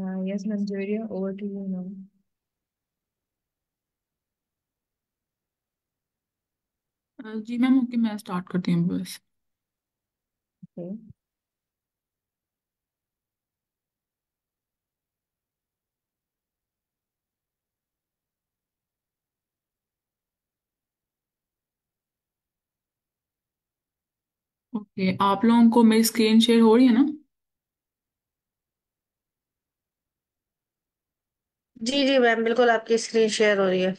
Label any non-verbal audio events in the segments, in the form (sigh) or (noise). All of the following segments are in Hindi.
Uh, yes, Manjuria, over to you now. Uh, जी मैम ओके मैं स्टार्ट करती हूँ बस ओके आप लोगों को मेरी स्क्रीन शेयर हो रही है ना जी जी मैम बिल्कुल आपकी स्क्रीन शेयर हो रही है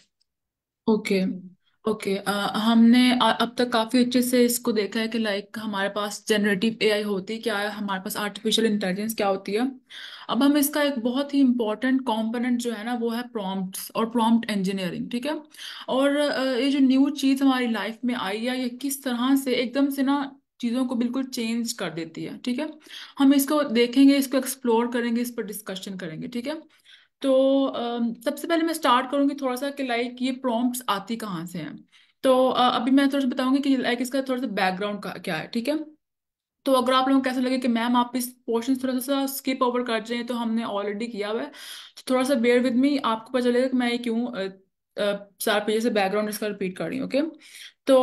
ओके ओके uh, हमने अब तक काफ़ी अच्छे से इसको देखा है कि लाइक हमारे पास जनरेटिव एआई होती है क्या है हमारे पास आर्टिफिशियल इंटेलिजेंस क्या होती है अब हम इसका एक बहुत ही इंपॉर्टेंट कंपोनेंट जो है ना वो है प्रॉम्प्ट्स और प्रॉम्प्ट इंजीनियरिंग ठीक है और ये जो न्यू चीज़ हमारी लाइफ में आई है ये किस तरह से एकदम से ना चीज़ों को बिल्कुल चेंज कर देती है ठीक है हम इसको देखेंगे इसको एक्सप्लोर करेंगे इस पर डिस्कशन करेंगे ठीक है तो सबसे पहले मैं स्टार्ट करूँगी थोड़ा सा कि लाइक ये प्रॉम्प्ट्स आती कहाँ से हैं तो अभी मैं थोड़ा सा बताऊंगी कि लाइक इसका थोड़ा सा बैकग्राउंड क्या है ठीक है तो अगर आप लोगों को कैसा लगे कि मैम आप इस पोर्शन थोड़ा सा स्किप ओवर कर रहे हैं तो हमने ऑलरेडी किया हुआ है तो थोड़ा सा बेयर विद मी आपको पता चलेगा कि मैं ये क्यों चार पेजेस से बैकग्राउंड इसका रिपीट कर रही हूँ ओके तो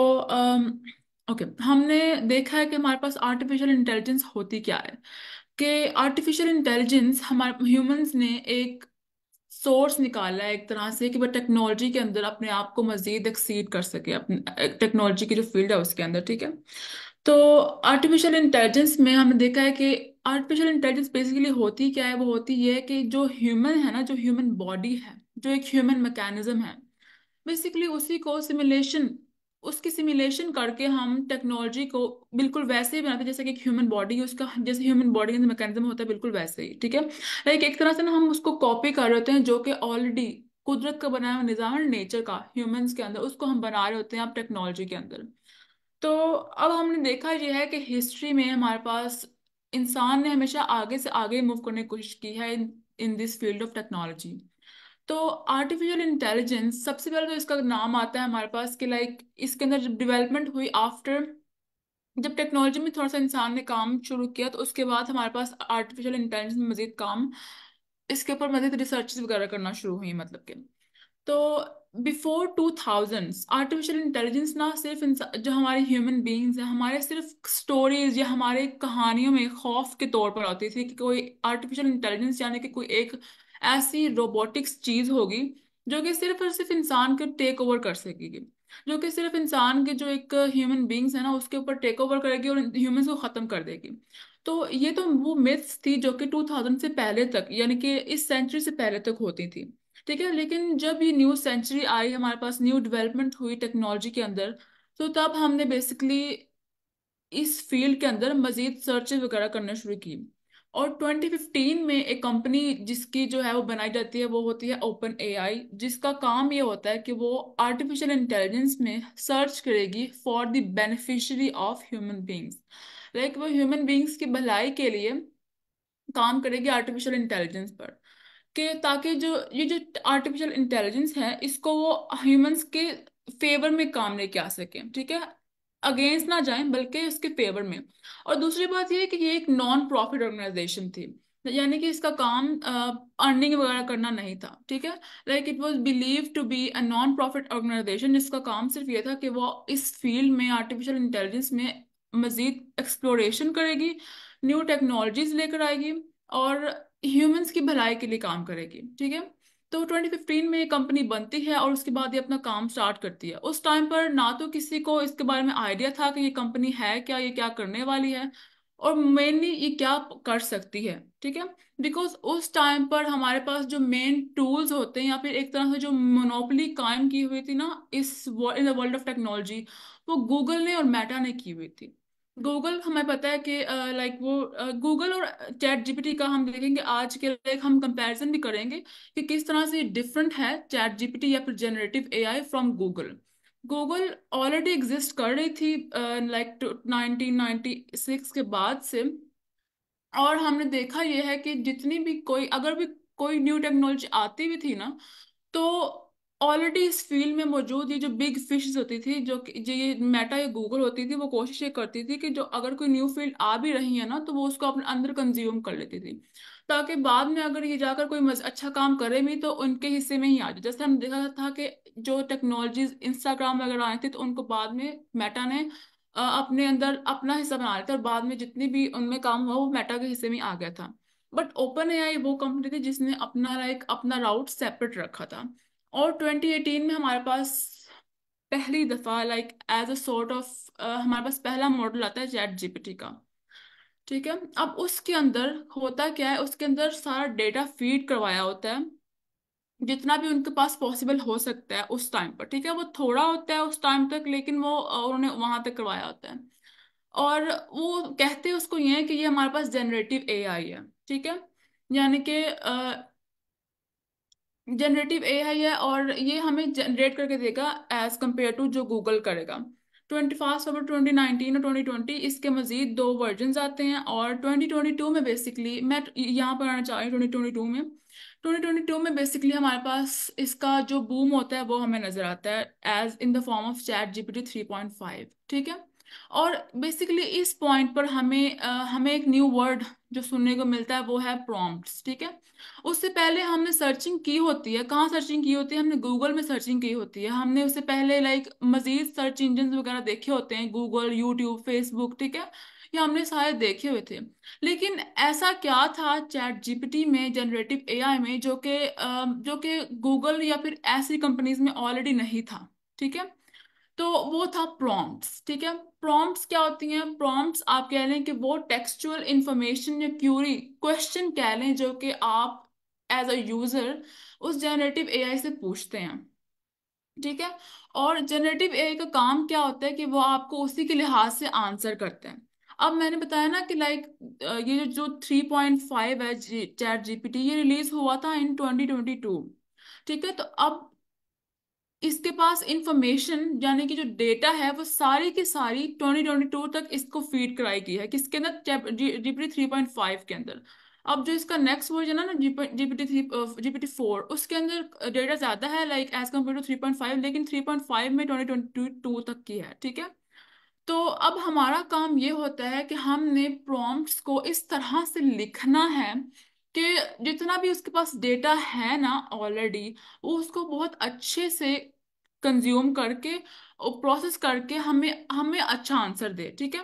ओके हमने देखा है कि हमारे पास आर्टिफिशियल इंटेलिजेंस होती क्या है कि आर्टिफिशियल इंटेलिजेंस हमारे ह्यूमंस ने एक सोर्स निकाला है एक तरह से कि वह टेक्नोलॉजी के अंदर अपने आप को मजीद एक्सीड कर सके अपने टेक्नोलॉजी की जो फील्ड है उसके अंदर ठीक है तो आर्टिफिशियल इंटेलिजेंस में हमने देखा है कि आर्टिफिशियल इंटेलिजेंस बेसिकली होती क्या है वो होती ये है कि जो ह्यूमन है ना जो ह्यूमन बॉडी है जो एक ह्यूमन मैकेनिज्म है बेसिकली उसी को सिमुलेशन उसकी सिमुलेशन करके हम टेक्नोलॉजी को बिल्कुल वैसे ही बनाते हैं जैसे कि एक ह्यूमन बॉडी उसका जैसे ह्यूमन बॉडी का मैकेनिज्म होता है बिल्कुल वैसे ही ठीक है लाइक एक तरह से ना हम उसको कॉपी कर रहे होते हैं जो कि ऑलरेडी कुदरत का बनाया हुआ निज़ाम नेचर का ह्यूमंस के अंदर उसको हम बना रहे होते हैं आप टेक्नोलॉजी के अंदर तो अब हमने देखा यह है कि हिस्ट्री में हमारे पास इंसान ने हमेशा आगे से आगे मूव करने की कोशिश की है in this field of technology तो आर्टिफिशियल इंटेलिजेंस सबसे पहले तो इसका नाम आता है हमारे पास कि लाइक इसके अंदर जब डेवलपमेंट हुई आफ्टर जब टेक्नोलॉजी में थोड़ा सा इंसान ने काम शुरू किया तो उसके बाद हमारे पास आर्टिफिशियल इंटेलिजेंस में मजीद काम इसके ऊपर मजीद रिसर्च वगैरह करना शुरू हुई मतलब के तो before two thousand artificial intelligence ना सिर्फ जो हमारे ह्यूमन बींग्स हैं हमारे सिर्फ स्टोरीज या हमारे कहानियों में खौफ के तौर पर आती थी कि कोई आर्टिफिशियल इंटेलिजेंस यानी कि कोई एक ऐसी रोबोटिक्स चीज होगी जो कि सिर्फ और सिर्फ इंसान को टेक ओवर कर सकेगी जो कि सिर्फ इंसान के जो एक ह्यूमन बींग्स है ना उसके ऊपर टेक ओवर करेगी और ह्यूमन को खत्म कर देगी तो ये तो वो मिथ्स थी जो कि 2000 से पहले तक यानी कि इस सेंचुरी से पहले तक होती थी ठीक है लेकिन जब ये न्यू सेंचुरी आई हमारे पास न्यू डेवलपमेंट हुई टेक्नोलॉजी के अंदर तो तब हमने बेसिकली इस फील्ड के अंदर मजीद सर्चेज वगैरह करना शुरू की और 2015 में एक कंपनी जिसकी जो है वो बनाई जाती है वो होती है ओपन एआई जिसका काम ये होता है कि वो आर्टिफिशियल इंटेलिजेंस में सर्च करेगी for the beneficiary of human beings like वो ह्यूमन बींग्स की भलाई के लिए काम करेगी आर्टिफिशियल इंटेलिजेंस पर कि ताकि जो ये जो आर्टिफिशियल इंटेलिजेंस है इसको वो ह्यूमंस के फेवर में काम लेके आ सके ठीक है अगेंस्ट ना जाए बल्कि उसके फेवर में और दूसरी बात यह कि ये एक नॉन प्रॉफिट ऑर्गेनाइजेशन थी यानी कि इसका काम अर्निंग uh, वगैरह करना नहीं था ठीक है like it was believe to be a non profit organization इसका काम सिर्फ ये था कि वो इस फील्ड में आर्टिफिशियल इंटेलिजेंस में मजीद एक्सप्लोरेशन करेगी न्यू टेक्नोलॉजीज लेकर आएगी और ह्यूमंस की भलाई के लिए काम करेगी ठीक है तो 2015 में ये कंपनी बनती है और उसके बाद ये अपना काम स्टार्ट करती है उस टाइम पर ना तो किसी को इसके बारे में आइडिया था कि ये कंपनी है क्या ये क्या करने वाली है और मेनली ये क्या कर सकती है ठीक है बिकॉज उस टाइम पर हमारे पास जो मेन टूल्स होते हैं या फिर एक तरह से जो मोनोपली कायम की हुई थी ना इस in the world of technology वो गूगल ने और मेटा ने की हुई थी गूगल हमें पता है कि लाइक वो गूगल और चैट जीपीटी का हम देखेंगे आज के लाइक हम कंपैरिजन भी करेंगे कि किस तरह से डिफरेंट है चैट जीपीटी या फिर a AI from Google Google already exist कर रही थी लाइक नाइनटीन नाइन्टी सिक्स के बाद से और हमने देखा यह है कि जितनी भी कोई अगर भी कोई न्यू टेक्नोलॉजी आती भी थी ना तो ऑलरेडी इस फील्ड में मौजूद ये जो बिग फिशेस होती थी जो जो ये मेटा या गूगल होती थी वो कोशिश ये करती थी कि जो अगर कोई न्यू फील्ड आ भी रही है ना तो वो उसको अपने अंदर कंज्यूम कर लेती थी ताकि बाद में अगर ये जाकर कोई मज, अच्छा काम करे भी तो उनके हिस्से में ही आ जाए जैसे हम देखा था कि जो टेक्नोलॉजीज इंस्टाग्राम वगैरह आए थे तो उनको बाद में मेटा ने अपने अंदर अपना हिस्सा बना लिया था और बाद में जितनी भी उनमें काम हुआ वो मेटा के हिस्से में आ गया था बट ओपन ए वो कंपनी थी जिसने अपना लाइक अपना राउट सेपरेट रखा था और 2018 में हमारे पास पहली दफा like as a sort of हमारे पास पहला मॉडल आता है चैट जी का ठीक है अब उसके अंदर होता क्या है उसके अंदर सारा डेटा फीड करवाया होता है जितना भी उनके पास पॉसिबल हो सकता है उस टाइम पर ठीक है वो थोड़ा होता है उस टाइम तक लेकिन वो uh, उन्होंने वहाँ तक करवाया होता है और वो कहते हैं उसको ये है कि ये हमारे पास जनरेटिव एआई है ठीक है यानी कि uh, जनरेटिव ए है ये और ये हमें जनरेट करके देगा एज कम्पेयर टू जो गूगल करेगा twenty fast forward twenty nineteen और ट्वेंटी ट्वेंटी इसके मजीद दो वर्जन आते हैं और ट्वेंटी ट्वेंटी टू में बेसिकली मैं तो यहाँ पर आना चाह रही हूँ ट्वेंटी ट्वेंटी टू में ट्वेंटी ट्वेंटी टू में बेसिकली हमारे पास इसका जो बूम होता है वो हमें नजर आता है as in the form of chat GPT three point five ठीक है और बेसिकली इस पॉइंट पर हमें आ, हमें एक न्यू वर्ड जो सुनने को मिलता है वो है प्रॉम्प्ट्स ठीक है उससे पहले हमने सर्चिंग की होती है कहाँ सर्चिंग की होती है हमने गूगल में सर्चिंग की होती है हमने उससे पहले लाइक मजीद सर्च इंजन वगैरह देखे होते हैं गूगल यूट्यूब फेसबुक ठीक है या हमने सारे देखे हुए थे लेकिन ऐसा क्या था चैट जीपीटी में जनरेटिव एआई में जो कि जो कि गूगल या फिर ऐसी कंपनीज में ऑलरेडी नहीं था ठीक है तो वो था प्रॉम्प्ट्स ठीक है प्रॉम्प्ट्स क्या होती हैं प्रॉम्प्ट्स आप कह लें कि वो टेक्सचुअल इंफॉर्मेशन या क्यूरी क्वेश्चन कह लें जो कि आप एज अ यूजर उस जनरेटिव एआई से पूछते हैं ठीक है और जनरेटिव एआई का काम क्या होता है कि वो आपको उसी के लिहाज से आंसर करते हैं अब मैंने बताया ना कि लाइक ये जो 3.5 है चैट जीपीटी ये रिलीज हुआ था इन 2022 ठीक है तो अब इसके पास इंफॉर्मेशन यानी कि जो डेटा है वो सारी की सारी 2022 तक इसको फीड कराई गई है किसके अंदर जीपीटी थ्री पॉइंट फाइव के अंदर अब जो इसका नेक्स्ट वर्जन है ना जीपीटी थ्री जीपीटी फोर उसके अंदर डेटा uh, ज़्यादा है like as compare to three point five लेकिन थ्री पॉइंट फाइव में ट्वेंटी ट्वेंटी टू तक की है ठीक है तो अब हमारा काम ये होता है कि हमने प्रॉम्प्ट्स को इस तरह से लिखना है कि जितना भी उसके पास डेटा है ना ऑलरेडी वो उसको बहुत अच्छे से कंज्यूम करके और प्रोसेस करके हमें हमें अच्छा आंसर दे ठीक है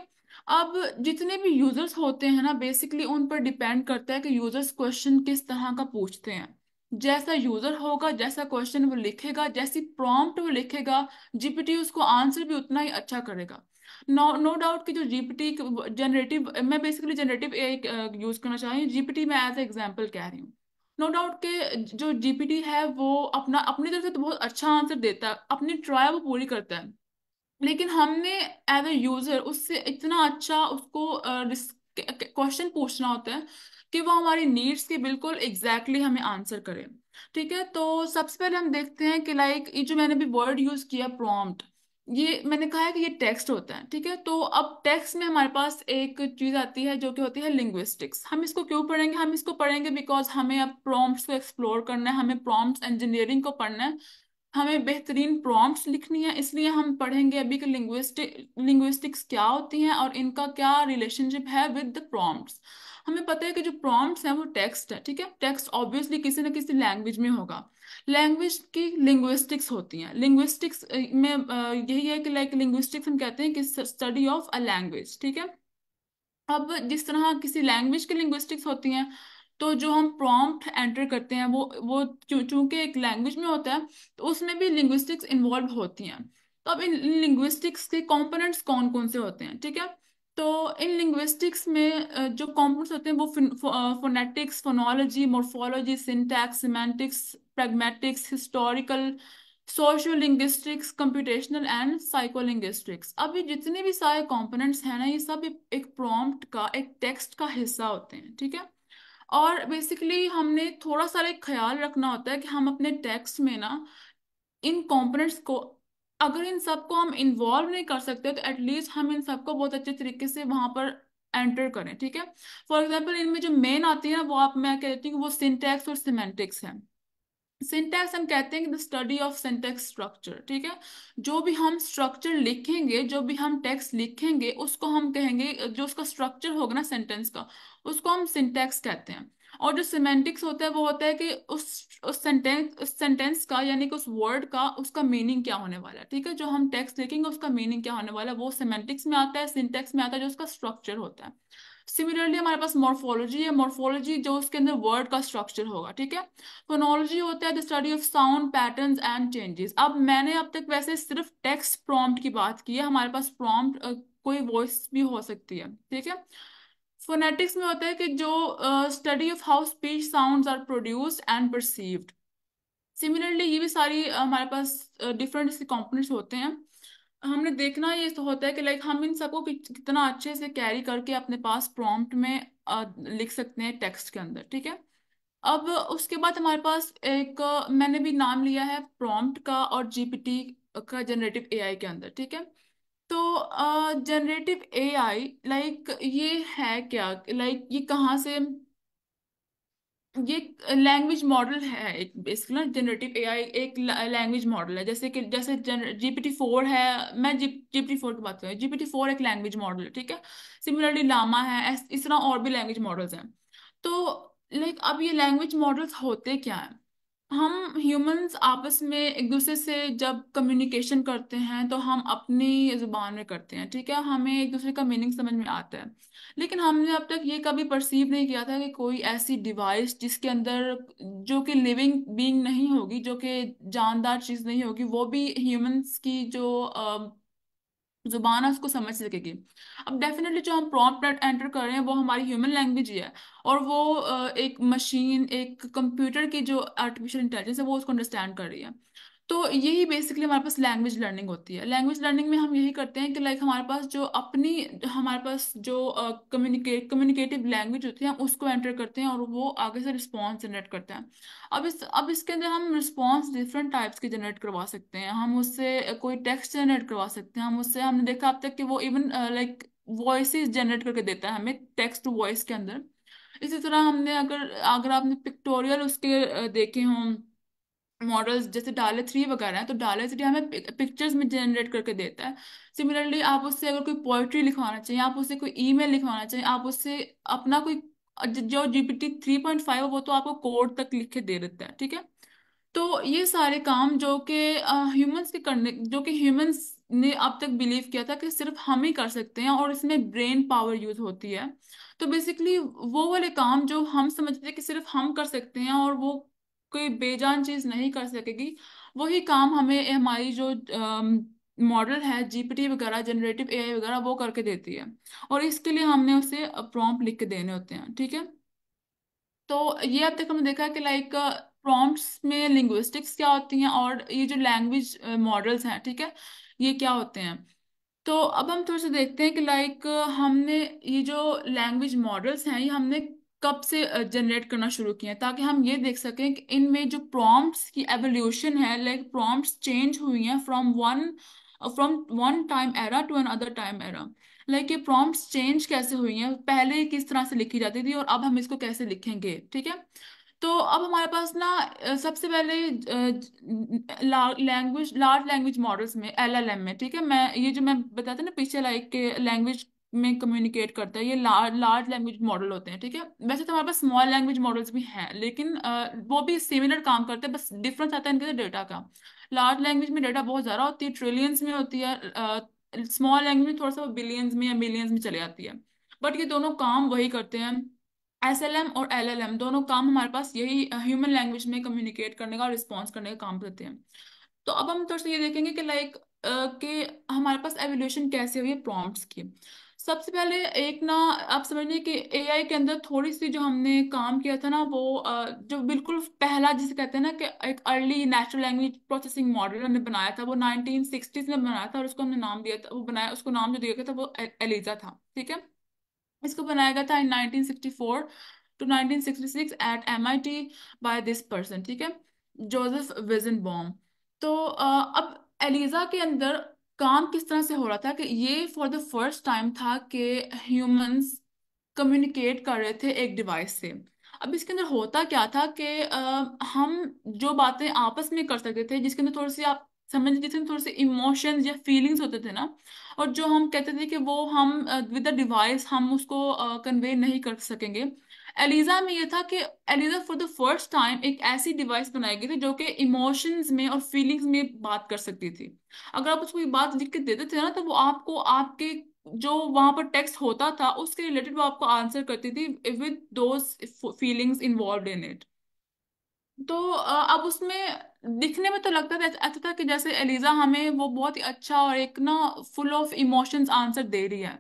अब जितने भी यूजर्स होते हैं ना बेसिकली उन पर डिपेंड करता है कि यूजर्स क्वेश्चन किस तरह का पूछते हैं जैसा यूजर होगा जैसा क्वेश्चन वो लिखेगा जैसी प्रॉम्प्ट वो लिखेगा जीपीटी उसको आंसर भी उतना ही अच्छा करेगा नो नो डाउट कि जो जीपीटी जनरेटिव मैं बेसिकली जनरेटिव ए यूज करना चाह रही हूँ जीपीटी मैं एज एग्जाम्पल कह रही हूँ नो डाउट के जो जीपीटी है वो अपना अपनी तरफ से तो बहुत अच्छा आंसर देता है अपनी ट्राई वो पूरी करता है लेकिन हमने एज ए यूजर उससे इतना अच्छा उसको क्वेश्चन uh, पूछना होता है कि वो हमारी नीड्स के बिल्कुल एग्जैक्टली exactly हमें आंसर करे ठीक है तो सबसे पहले हम देखते हैं कि लाइक ये जो मैंने भी वर्ड यूज किया प्रॉम्प्ट ये मैंने कहा है कि ये टेक्स्ट होता है ठीक है तो अब टेक्स्ट में हमारे पास एक चीज आती है जो कि होती है लिंग्विस्टिक्स हम इसको क्यों पढ़ेंगे हम इसको पढ़ेंगे बिकॉज हमें अब प्रॉम्प्ट्स को एक्सप्लोर करना है हमें प्रॉम्प्ट्स इंजीनियरिंग को पढ़ना है हमें बेहतरीन प्रॉम्प्ट्स लिखनी है इसलिए हम पढ़ेंगे अभी कि लिंग्विस्टिक लिंग्विस्टिक्स क्या होती हैं और इनका क्या रिलेशनशिप है विद द प्रॉम्प्ट्स हमें पता है कि जो प्रॉम्प्ट्स हैं वो टेक्स्ट है ठीक है टेक्स्ट ऑब्वियसली किसी ना किसी लैंग्वेज में होगा लैंग्वेज की लिंग्विस्टिक्स होती हैं लिंग्विस्टिक्स में यही है कि लाइक लिंग्विस्टिक्स हम कहते हैं कि स्टडी ऑफ अ लैंग्वेज ठीक है अब जिस तरह किसी लैंग्वेज की लिंग्विस्टिक्स होती हैं तो जो हम प्रॉम्प्ट एंटर करते हैं वो वो चूंकि एक लैंग्वेज में होता है तो उसमें भी लिंग्विस्टिक्स इन्वॉल्व होती हैं तो अब इन लिंग्विस्टिक्स के कॉम्पोनेंट्स कौन कौन से होते हैं ठीक है तो इन लिंग्विस्टिक्स में जो कंपोनेंट्स होते हैं वो phonetics phonology morphology syntax semantics pragmatics historical socio linguistics computational and psycholinguistics अब ये जितने भी सारे कंपोनेंट्स हैं ना ये सब एक प्रॉम्प्ट का एक टेक्स्ट का हिस्सा होते हैं ठीक है और बेसिकली हमने थोड़ा सा एक ख्याल रखना होता है कि हम अपने टेक्स्ट में ना इन कंपोनेंट्स को अगर इन सबको हम इन्वॉल्व नहीं कर सकते तो एटलीस्ट हम इन सबको बहुत अच्छे तरीके से वहां पर एंटर करें ठीक है फॉर एग्जाम्पल इनमें जो मेन आती है वो आप मैं कहती हूँ वो सिंटैक्स और सीमेंटिक्स है सिंटैक्स हम कहते हैं कि the study of syntax structure ठीक है जो भी हम स्ट्रक्चर लिखेंगे जो भी हम टेक्स्ट लिखेंगे उसको हम कहेंगे जो उसका स्ट्रक्चर होगा ना सेंटेंस का उसको हम सिंटेक्स कहते हैं और जो सिमेंटिक्स होता है वो होता है कि उस उस सेंटेंस उस सेंटेंस का यानी कि उस वर्ड का उसका मीनिंग क्या होने वाला है ठीक है जो हम टेक्स्ट लिखेंगे उसका मीनिंग क्या होने वाला है वो सिमेंटिक्स में आता है सिंटेक्स में आता है जो उसका स्ट्रक्चर होता है सिमिलरली हमारे पास मॉर्फोलॉजी है मॉर्फोलॉजी जो उसके अंदर वर्ड का स्ट्रक्चर होगा ठीक है फोनोलॉजी होता है the study of sound pattern and changes अब मैंने अब तक वैसे सिर्फ टेक्स्ट प्रॉम्प्ट की बात की है हमारे पास प्रॉम्प्ट कोई वॉइस भी हो सकती है ठीक है फोनेटिक्स में होता है कि जो study of how speech sound are produced and perceived similarly ये भी सारी हमारे पास डिफरेंट इसके कॉम्पोनेंट्स होते हैं हमने देखना ये तो होता है कि लाइक हम इन सबको कितना अच्छे से कैरी करके अपने पास प्रॉम्प्ट में लिख सकते हैं टेक्स्ट के अंदर ठीक है अब उसके बाद हमारे पास एक मैंने भी नाम लिया है प्रॉम्प्ट का और जीपीटी का जनरेटिव एआई के अंदर ठीक है तो जनरेटिव एआई लाइक ये है क्या लाइक like, ये कहाँ से ये लैंग्वेज मॉडल है एक बेसिकली ना जनरेटिव एआई एक लैंग्वेज मॉडल है जैसे कि जैसे जीपीटी फोर है मैं जी जीपीटी फोर की बात कर रही हूँ जीपीटी फोर एक लैंग्वेज मॉडल है ठीक है सिमिलरली लामा है इस तरह और भी लैंग्वेज मॉडल्स हैं तो लाइक अब ये लैंग्वेज मॉडल्स होते क्या हैं हम ह्यूमंस आपस में एक दूसरे से जब कम्युनिकेशन करते हैं तो हम अपनी जुबान में करते हैं ठीक है हमें एक दूसरे का मीनिंग समझ में आता है लेकिन हमने अब तक ये कभी परसीव नहीं किया था कि कोई ऐसी डिवाइस जिसके अंदर जो कि लिविंग बीइंग नहीं होगी जो कि जानदार चीज़ नहीं होगी वो भी ह्यूमंस की जो जुबान है उसको समझ सकेगी अब डेफिनेटली जो हम प्रॉम्प्ट एंटर कर रहे हैं वो हमारी ह्यूमन लैंग्वेज ही है और वो एक मशीन एक कंप्यूटर की जो आर्टिफिशियल इंटेलिजेंस है वो उसको अंडरस्टैंड कर रही है तो यही बेसिकली हमारे पास लैंग्वेज लर्निंग होती है लैंग्वेज लर्निंग में हम यही करते हैं कि लाइक हमारे पास जो अपनी हमारे पास जो कम्युनिकेट कम्युनिकेटिव लैंग्वेज होती है हम उसको एंटर करते हैं और वो आगे से रिस्पॉन्स जनरेट करते हैं अब इस अब इसके अंदर हम रिस्पॉन्स डिफरेंट टाइप्स के जनरेट करवा सकते हैं हम उससे कोई टेक्स्ट जनरेट करवा सकते हैं हम उससे हमने देखा अब तक कि वो इवन लाइक वॉइसेस जनरेट करके देता है हमें टेक्स्ट टू वॉइस के अंदर इसी तरह हमने अगर अगर आपने पिक्टोरियल उसके देखे हों मॉडल्स जैसे डाले थ्री वगैरह हैं तो डाले थ्री हमें पिक्चर्स में जनरेट करके देता है सिमिलरली आप उससे अगर कोई पोइट्री लिखवाना चाहिए आप उससे कोई ईमेल लिखवाना चाहिए आप उससे अपना कोई जो जीपीटी थ्री पॉइंट फाइव वो तो आपको कोड तक लिख के दे देता है ठीक है तो ये सारे काम जो कि ह्यूमंस के करने जो कि ह्यूमंस ने अब तक बिलीव किया था कि सिर्फ हम ही कर सकते हैं और इसमें ब्रेन पावर यूज होती है तो बेसिकली वो वाले काम जो हम समझते हैं कि सिर्फ हम कर सकते हैं और वो कोई बेजान चीज नहीं कर सकेगी वही काम हमें हमारी जो मॉडल है जीपीटी वगैरह जनरेटिव एआई वगैरह वो करके देती है और इसके लिए हमने उसे प्रॉम्प्ट लिख के देने होते हैं ठीक है तो ये अब तक हमने देखा कि लाइक प्रॉम्प्ट्स में लिंग्विस्टिक्स क्या होती हैं और ये जो लैंग्वेज मॉडल्स हैं ठीक है ये क्या होते हैं तो अब हम थोड़ा सा देखते हैं कि लाइक हमने ये जो लैंग्वेज मॉडल्स हैं ये हमने कब से जनरेट करना शुरू किए हैं ताकि हम ये देख सकें कि इनमें जो प्रॉम्प्ट्स की एवोल्यूशन है लाइक प्रॉम्प्ट्स चेंज हुई हैं from one from one time era to another time era like ये प्रॉम्प्ट्स चेंज कैसे हुई हैं पहले किस तरह से लिखी जाती थी और अब हम इसको कैसे लिखेंगे ठीक है तो अब हमारे पास ना सबसे पहले लैंग्वेज लार्ज लैंग्वेज मॉडल्स में एल एल एम में ठीक है मैं ये जो मैं बताया था ना पीछे लाइक के लैंग्वेज మే కమ్యూనికేట్ కర్తే హే లార్జ్ లార్జ్ లాంగ్వేజ్ మోడల్ హోతే హే ఠీక్ హే వసై తో హమారే పాస్ స్మాల్ లాంగ్వేజ్ మోడల్స్ బి హే లేకిన్ మో బి సిమిలర్ కామ్ కర్తే బస్ డిఫరెన్స్ ఆతా హే ఇన్కే డేటా కా లార్జ్ లాంగ్వేజ్ మే డేటా బహత్ జదా hoti trillions మే hoti హే స్మాల్ లాంగ్వేజ్ మే థోడా సా బిలియన్స్ మే మేలియన్స్ మే చలే jati హే బట్ యే దోనో కామ్ వహీ కర్తే హే ఎస్ఎల్ఎం ఔర్ ఎల్ఎల్ఎం దోనో కామ్ హమారే పాస్ యహీ హ్యూమన్ లాంగ్వేజ్ మే కమ్యూనికేట్ కర్నే కా రెస్పాన్స్ కర్నే కా కామ్ కర్తే హే తో అబ్ హమ థోడా సే యే దేఖేంగే కి లైక్ కే హమారే పాస్ ఎవాల్యూషన్ కైసే హుయే ప్రాంప్ట్స్ కే सबसे पहले एक ना आप समझिए कि एआई के अंदर थोड़ी सी जो हमने काम किया था ना वो जो बिल्कुल पहला जिसे कहते हैं ना कि एक early natural language processing model हमने बनाया था वो 1960s में बनाया था और उसको हमने नाम दिया था वो बनाया उसको नाम जो दिया गया था वो एलिजा था ठीक है इसको बनाया गया था in nineteen two nineteen at M by this person ठीक है जोजफ विजन तो अब एलिजा के अंदर काम किस तरह से हो रहा था कि ये फॉर द फर्स्ट टाइम था कि ह्यूमंस कम्युनिकेट कर रहे थे एक डिवाइस से अब इसके अंदर होता क्या था कि हम जो बातें आपस में कर सकते थे जिसके अंदर थोड़ी सी आप समझ जिसमें थोड़े से इमोशंस या फीलिंग्स होते थे ना और जो हम कहते थे कि वो हम विद द डिवाइस हम उसको कन्वे नहीं कर सकेंगे एलिजा में ये था कि Eliza for the first time एक ऐसी डिवाइस बनाई गई थी जो कि इमोशंस में और फीलिंग्स में बात कर सकती थी अगर आप उसको ये बात लिख के देते थे ना तो वो आपको आपके जो वहां पर टेक्स्ट होता था उसके रिलेटेड वो आपको आंसर करती थी विद दो फीलिंग्स इन्वॉल्व इन इट तो अब उसमें दिखने में तो लगता था ऐसा था कि जैसे एलिजा हमें वो बहुत ही अच्छा और एक ना फुल ऑफ इमोशंस आंसर दे रही है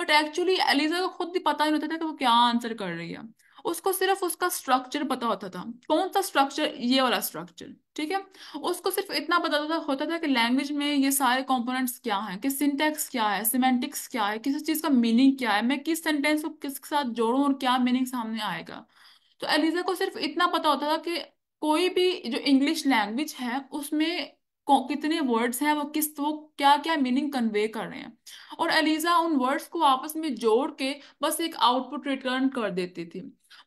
बट एक्चुअली एलिजा को खुद भी पता नहीं होता था कि वो क्या आंसर कर रही है उसको सिर्फ उसका स्ट्रक्चर पता होता था कौन सा स्ट्रक्चर ये वाला स्ट्रक्चर ठीक है उसको सिर्फ इतना पता था, होता था कि लैंग्वेज में ये सारे कंपोनेंट्स क्या हैं कि सिंटेक्स क्या है सिमेंटिक्स क्या है किसी चीज़ का मीनिंग क्या है मैं किस सेंटेंस को किसके साथ जोड़ूँ और क्या मीनिंग सामने आएगा तो एलिजा को सिर्फ इतना पता होता था कि कोई भी जो इंग्लिश लैंग्वेज है उसमें कितने वर्ड्स हैं वो किस वो क्या क्या मीनिंग कन्वे कर रहे हैं और एलिजा उन वर्ड्स को आपस में जोड़ के बस एक आउटपुट रिटर्न कर देती थी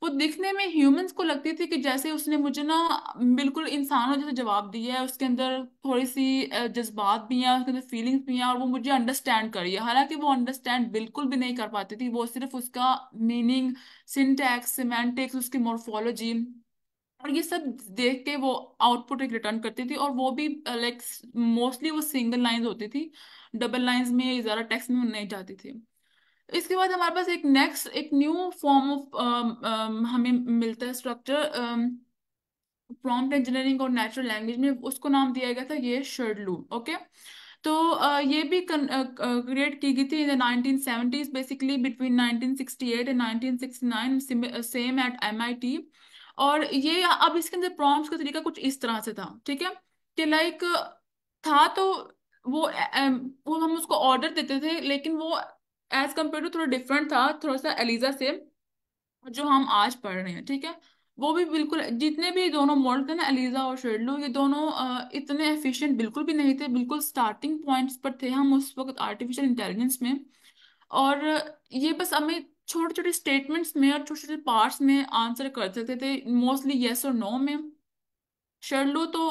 वो दिखने में ह्यूमंस को लगती थी कि जैसे उसने मुझे ना बिल्कुल इंसानों जैसे जवाब दिया है उसके अंदर थोड़ी सी जज्बात भी हैं उसके अंदर फीलिंग्स भी हैं और वो मुझे अंडरस्टैंड कर रही है हालांकि वो अंडरस्टैंड बिल्कुल भी नहीं कर पाती थी वो सिर्फ उसका मीनिंग सिंटैक्स सिमेंटिक्स उसकी मोर्फोलॉजी और ये सब देख के वो आउटपुट एक रिटर्न करती थी और वो भी लाइक uh, मोस्टली वो सिंगल लाइंस होती थी डबल लाइंस में ज़्यादा टेक्स्ट में नहीं जाती थी इसके बाद हमारे पास एक नेक्स्ट एक न्यू फॉर्म ऑफ हमें मिलता है स्ट्रक्चर प्रॉम्प्ट इंजीनियरिंग और नेचुरल लैंग्वेज में उसको नाम दिया गया था ये शर्डलू ओके तो uh, ये भी क्रिएट uh, uh, की गई थी in the nineteen seventies basically between nineteen sixty eight and nineteen sixty nine same at M I T और ये अब इसके अंदर प्रॉम्प्ट का तरीका कुछ इस तरह से था ठीक है कि लाइक था तो वो वो हम उसको ऑर्डर देते थे लेकिन वो एज कम्पेयर टू थोड़ा डिफरेंट था थोड़ा सा एलिजा से जो हम आज पढ़ रहे हैं ठीक है वो भी बिल्कुल जितने भी दोनों मॉडल थे ना एलिजा और शेडलू ये दोनों इतने एफिशिएंट बिल्कुल भी नहीं थे बिल्कुल स्टार्टिंग पॉइंट्स पर थे हम उस वक्त आर्टिफिशियल इंटेलिजेंस में और ये बस हमें छोटे छोटे स्टेटमेंट्स में और छोटे छोटे पार्ट्स में आंसर कर सकते थे मोस्टली येस और नो में शर्लो तो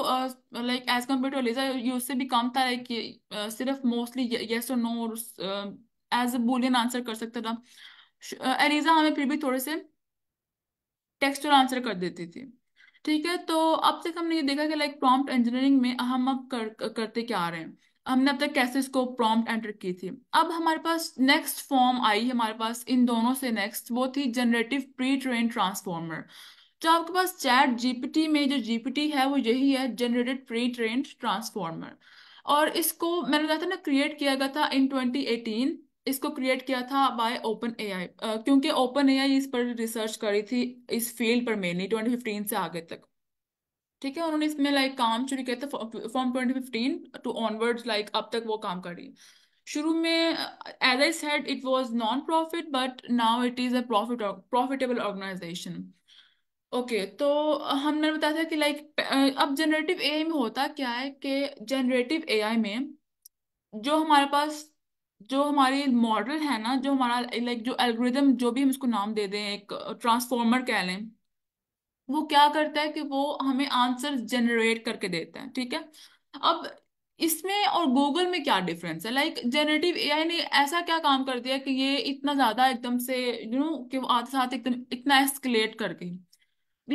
like as compare to Eliza ये उससे भी कम था लाइक like, uh, सिर्फ मोस्टली येस और नो और एज अ बोलियन आंसर कर सकता था एलिजा uh, हमें फिर भी थोड़े से टेक्सचुअल आंसर कर देती थी ठीक है तो अब तक हमने ये देखा कि लाइक प्रॉम्प्ट इंजीनियरिंग में हम अब कर, करते क्या आ रहे हैं हमने अब तक कैसे इसको प्रॉम्प्ट एंटर की थी अब हमारे पास नेक्स्ट फॉर्म आई हमारे पास इन दोनों से नेक्स्ट वो थी जनरेटिव प्री ट्रेन ट्रांसफॉर्मर जो आपके पास चैट जीपीटी में जो जीपीटी है वो यही है जनरेटेड प्री ट्रेन ट्रांसफॉर्मर और इसको मैंने कहा था ना क्रिएट किया गया था इन 2018 इसको क्रिएट किया था बाय ओपन ए आई क्योंकि ओपन ए आई इस पर रिसर्च करी थी इस फील्ड पर मेनली 2015 से आगे तक ठीक है उन्होंने इसमें लाइक काम शुरू किया था from twenty fifteen to onwards like अब तक वो काम कर रही है शुरू में as I said it was non profit but now it is a profit profitable organization okay तो हमने बताया था कि लाइक uh, अब जनरेटिव ए में होता क्या है कि जनरेटिव ए में जो हमारे पास जो हमारी मॉडल है ना जो हमारा लाइक जो एल्गोरिदम जो भी हम इसको नाम दे दें एक ट्रांसफॉर्मर uh, कह लें वो क्या करता है कि वो हमें आंसर जनरेट करके देता है ठीक है अब इसमें और गूगल में क्या डिफरेंस है लाइक जनरेटिव एआई ने ऐसा क्या काम कर दिया कि ये इतना ज्यादा एकदम से यू नो कि वो आते साथ एकदम इतना एस्केलेट कर गई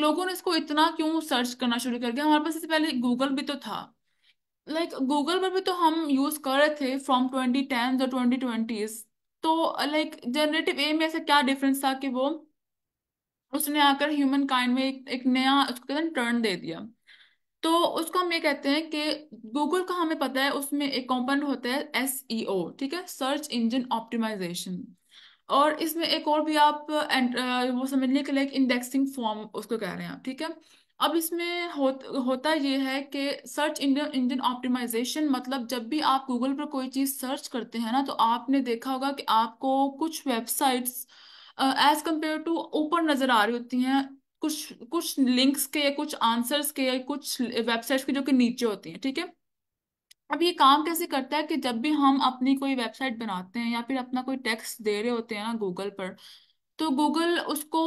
लोगों ने इसको इतना क्यों सर्च करना शुरू कर दिया हमारे पास इससे पहले गूगल भी तो था लाइक like, गूगल पर भी तो हम यूज कर रहे थे फ्रॉम ट्वेंटी टेन और ट्वेंटी ट्वेंटीज तो लाइक जनरेटिव ए में ऐसा क्या डिफरेंस था कि वो उसने आकर ह्यूमन काइंड में एक, एक नया उसको कहते हैं टर्न दे दिया तो उसको हम ये कहते हैं कि गूगल का हमें पता है उसमें एक कंपोनेंट होता है एस ई ओ ठीक है सर्च इंजन ऑप्टिमाइजेशन और इसमें एक और भी आप uh, वो समझ के कि लाइक इंडेक्सिंग फॉर्म उसको कह रहे हैं आप ठीक है अब इसमें हो, होता ये है कि सर्च इंजन इंजन ऑप्टिमाइजेशन मतलब जब भी आप गूगल पर कोई चीज़ सर्च करते हैं ना तो आपने देखा होगा कि आपको कुछ websites as compare to open नजर आ रही होती हैं कुछ कुछ लिंक्स के कुछ आंसर्स के कुछ वेबसाइट्स के जो कि नीचे होती हैं ठीक है अब ये काम कैसे करता है कि जब भी हम अपनी कोई वेबसाइट बनाते हैं या फिर अपना कोई टेक्स्ट दे रहे होते हैं ना गूगल पर तो गूगल उसको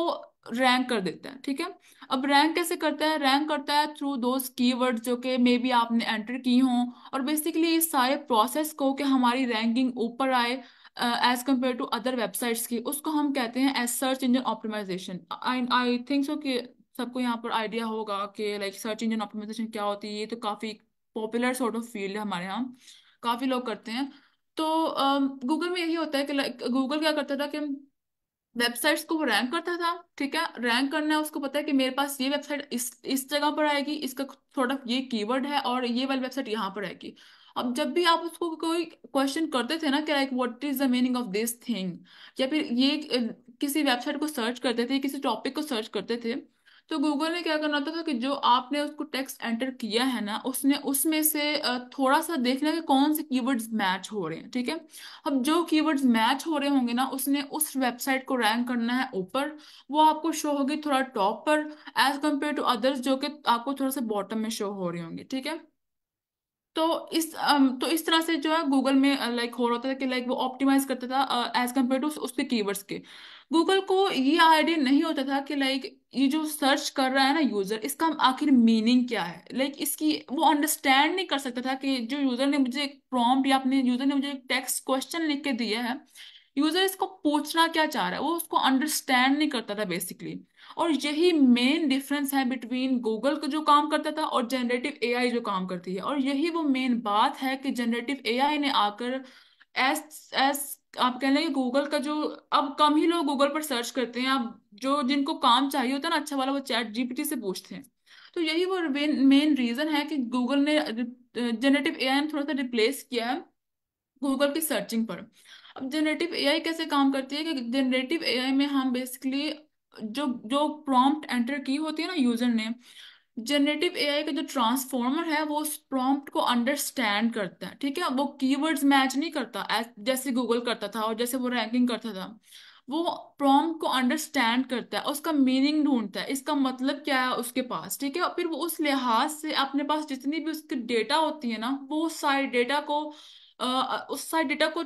रैंक कर देता है ठीक है अब रैंक कैसे करता है रैंक करता है थ्रू दोज कीवर्ड्स जो कि मे बी आपने एंटर की हों और बेसिकली इस सारे प्रोसेस को कि हमारी रैंकिंग ऊपर आए as compare to other websites की उसको हम कहते हैं as search engine optimization I I think so कि सबको यहाँ पर आइडिया होगा कि लाइक सर्च इंजन ऑप्टिमाइजेशन क्या होती है ये तो काफ़ी पॉपुलर सॉर्ट ऑफ फील्ड है हमारे यहाँ काफ़ी लोग करते हैं तो गूगल um, में यही होता है कि लाइक गूगल क्या करता था कि वेबसाइट्स को वो रैंक करता था ठीक है रैंक करना है उसको पता है कि मेरे पास ये वेबसाइट इस इस जगह पर आएगी इसका थोड़ा ये कीवर्ड है और ये वाली वेबसाइट यहाँ पर आएगी अब जब भी आप उसको कोई क्वेश्चन करते थे ना कि like what is the meaning of this thing या फिर ये किसी वेबसाइट को सर्च करते थे किसी टॉपिक को सर्च करते थे तो गूगल ने क्या करना होता था कि जो आपने उसको टेक्स्ट एंटर किया है ना उसने उसमें से थोड़ा सा देखना कि कौन से कीवर्ड्स मैच हो रहे हैं ठीक है अब जो कीवर्ड्स मैच हो रहे होंगे ना उसने उस वेबसाइट को रैंक करना है ऊपर वो आपको शो होगी थोड़ा टॉप पर एज कम्पेयर टू अदर्स जो कि आपको थोड़ा सा बॉटम में शो हो रही होंगी ठीक है तो इस तो इस तरह से जो है गूगल में लाइक हो रहा था कि लाइक वो ऑप्टिमाइज करता था एज कम्पेयर टू उसके कीवर्ड्स के गूगल को ये आइडिया नहीं होता था कि लाइक ये जो सर्च कर रहा है ना यूजर इसका आखिर मीनिंग क्या है लाइक इसकी वो अंडरस्टैंड नहीं कर सकता था कि जो यूजर ने मुझे प्रॉम्प्ट या अपने यूजर ने मुझे टेक्स्ट क्वेश्चन लिख के दिया है यूजर इसको पूछना क्या चाह रहा है वो उसको अंडरस्टैंड नहीं करता था बेसिकली और यही मेन डिफरेंस है बिटवीन गूगल का जो काम करता था और जनरेटिव एआई जो काम करती है और यही वो मेन बात है कि जनरेटिव एआई ने आकर एस एस आप कह लेंगे गूगल का जो अब कम ही लोग गूगल पर सर्च करते हैं अब जो जिनको काम चाहिए होता है ना अच्छा वाला वो चैट जीपीटी से पूछते हैं तो यही वो मेन रीजन है कि गूगल ने जनरेटिव एआई ने थोड़ा सा रिप्लेस किया है गूगल की सर्चिंग पर अब जेनरेटिव एआई कैसे काम करती है कि जेनरेटिव एआई में हम बेसिकली जो जो प्रॉम्प्ट एंटर की होती है ना यूजर ने जनरेटिव एआई का जो ट्रांसफॉर्मर है वो उस प्रॉम्प्ट को अंडरस्टैंड करता है ठीक है वो कीवर्ड्स मैच नहीं करता जैसे गूगल करता था और जैसे वो रैंकिंग करता था वो प्रॉम्प्ट को अंडरस्टैंड करता है उसका मीनिंग ढूंढता है इसका मतलब क्या है उसके पास ठीक है और फिर वो उस लिहाज से अपने पास जितनी भी उसकी डेटा होती है ना वो सारे डेटा को उस सारे डेटा को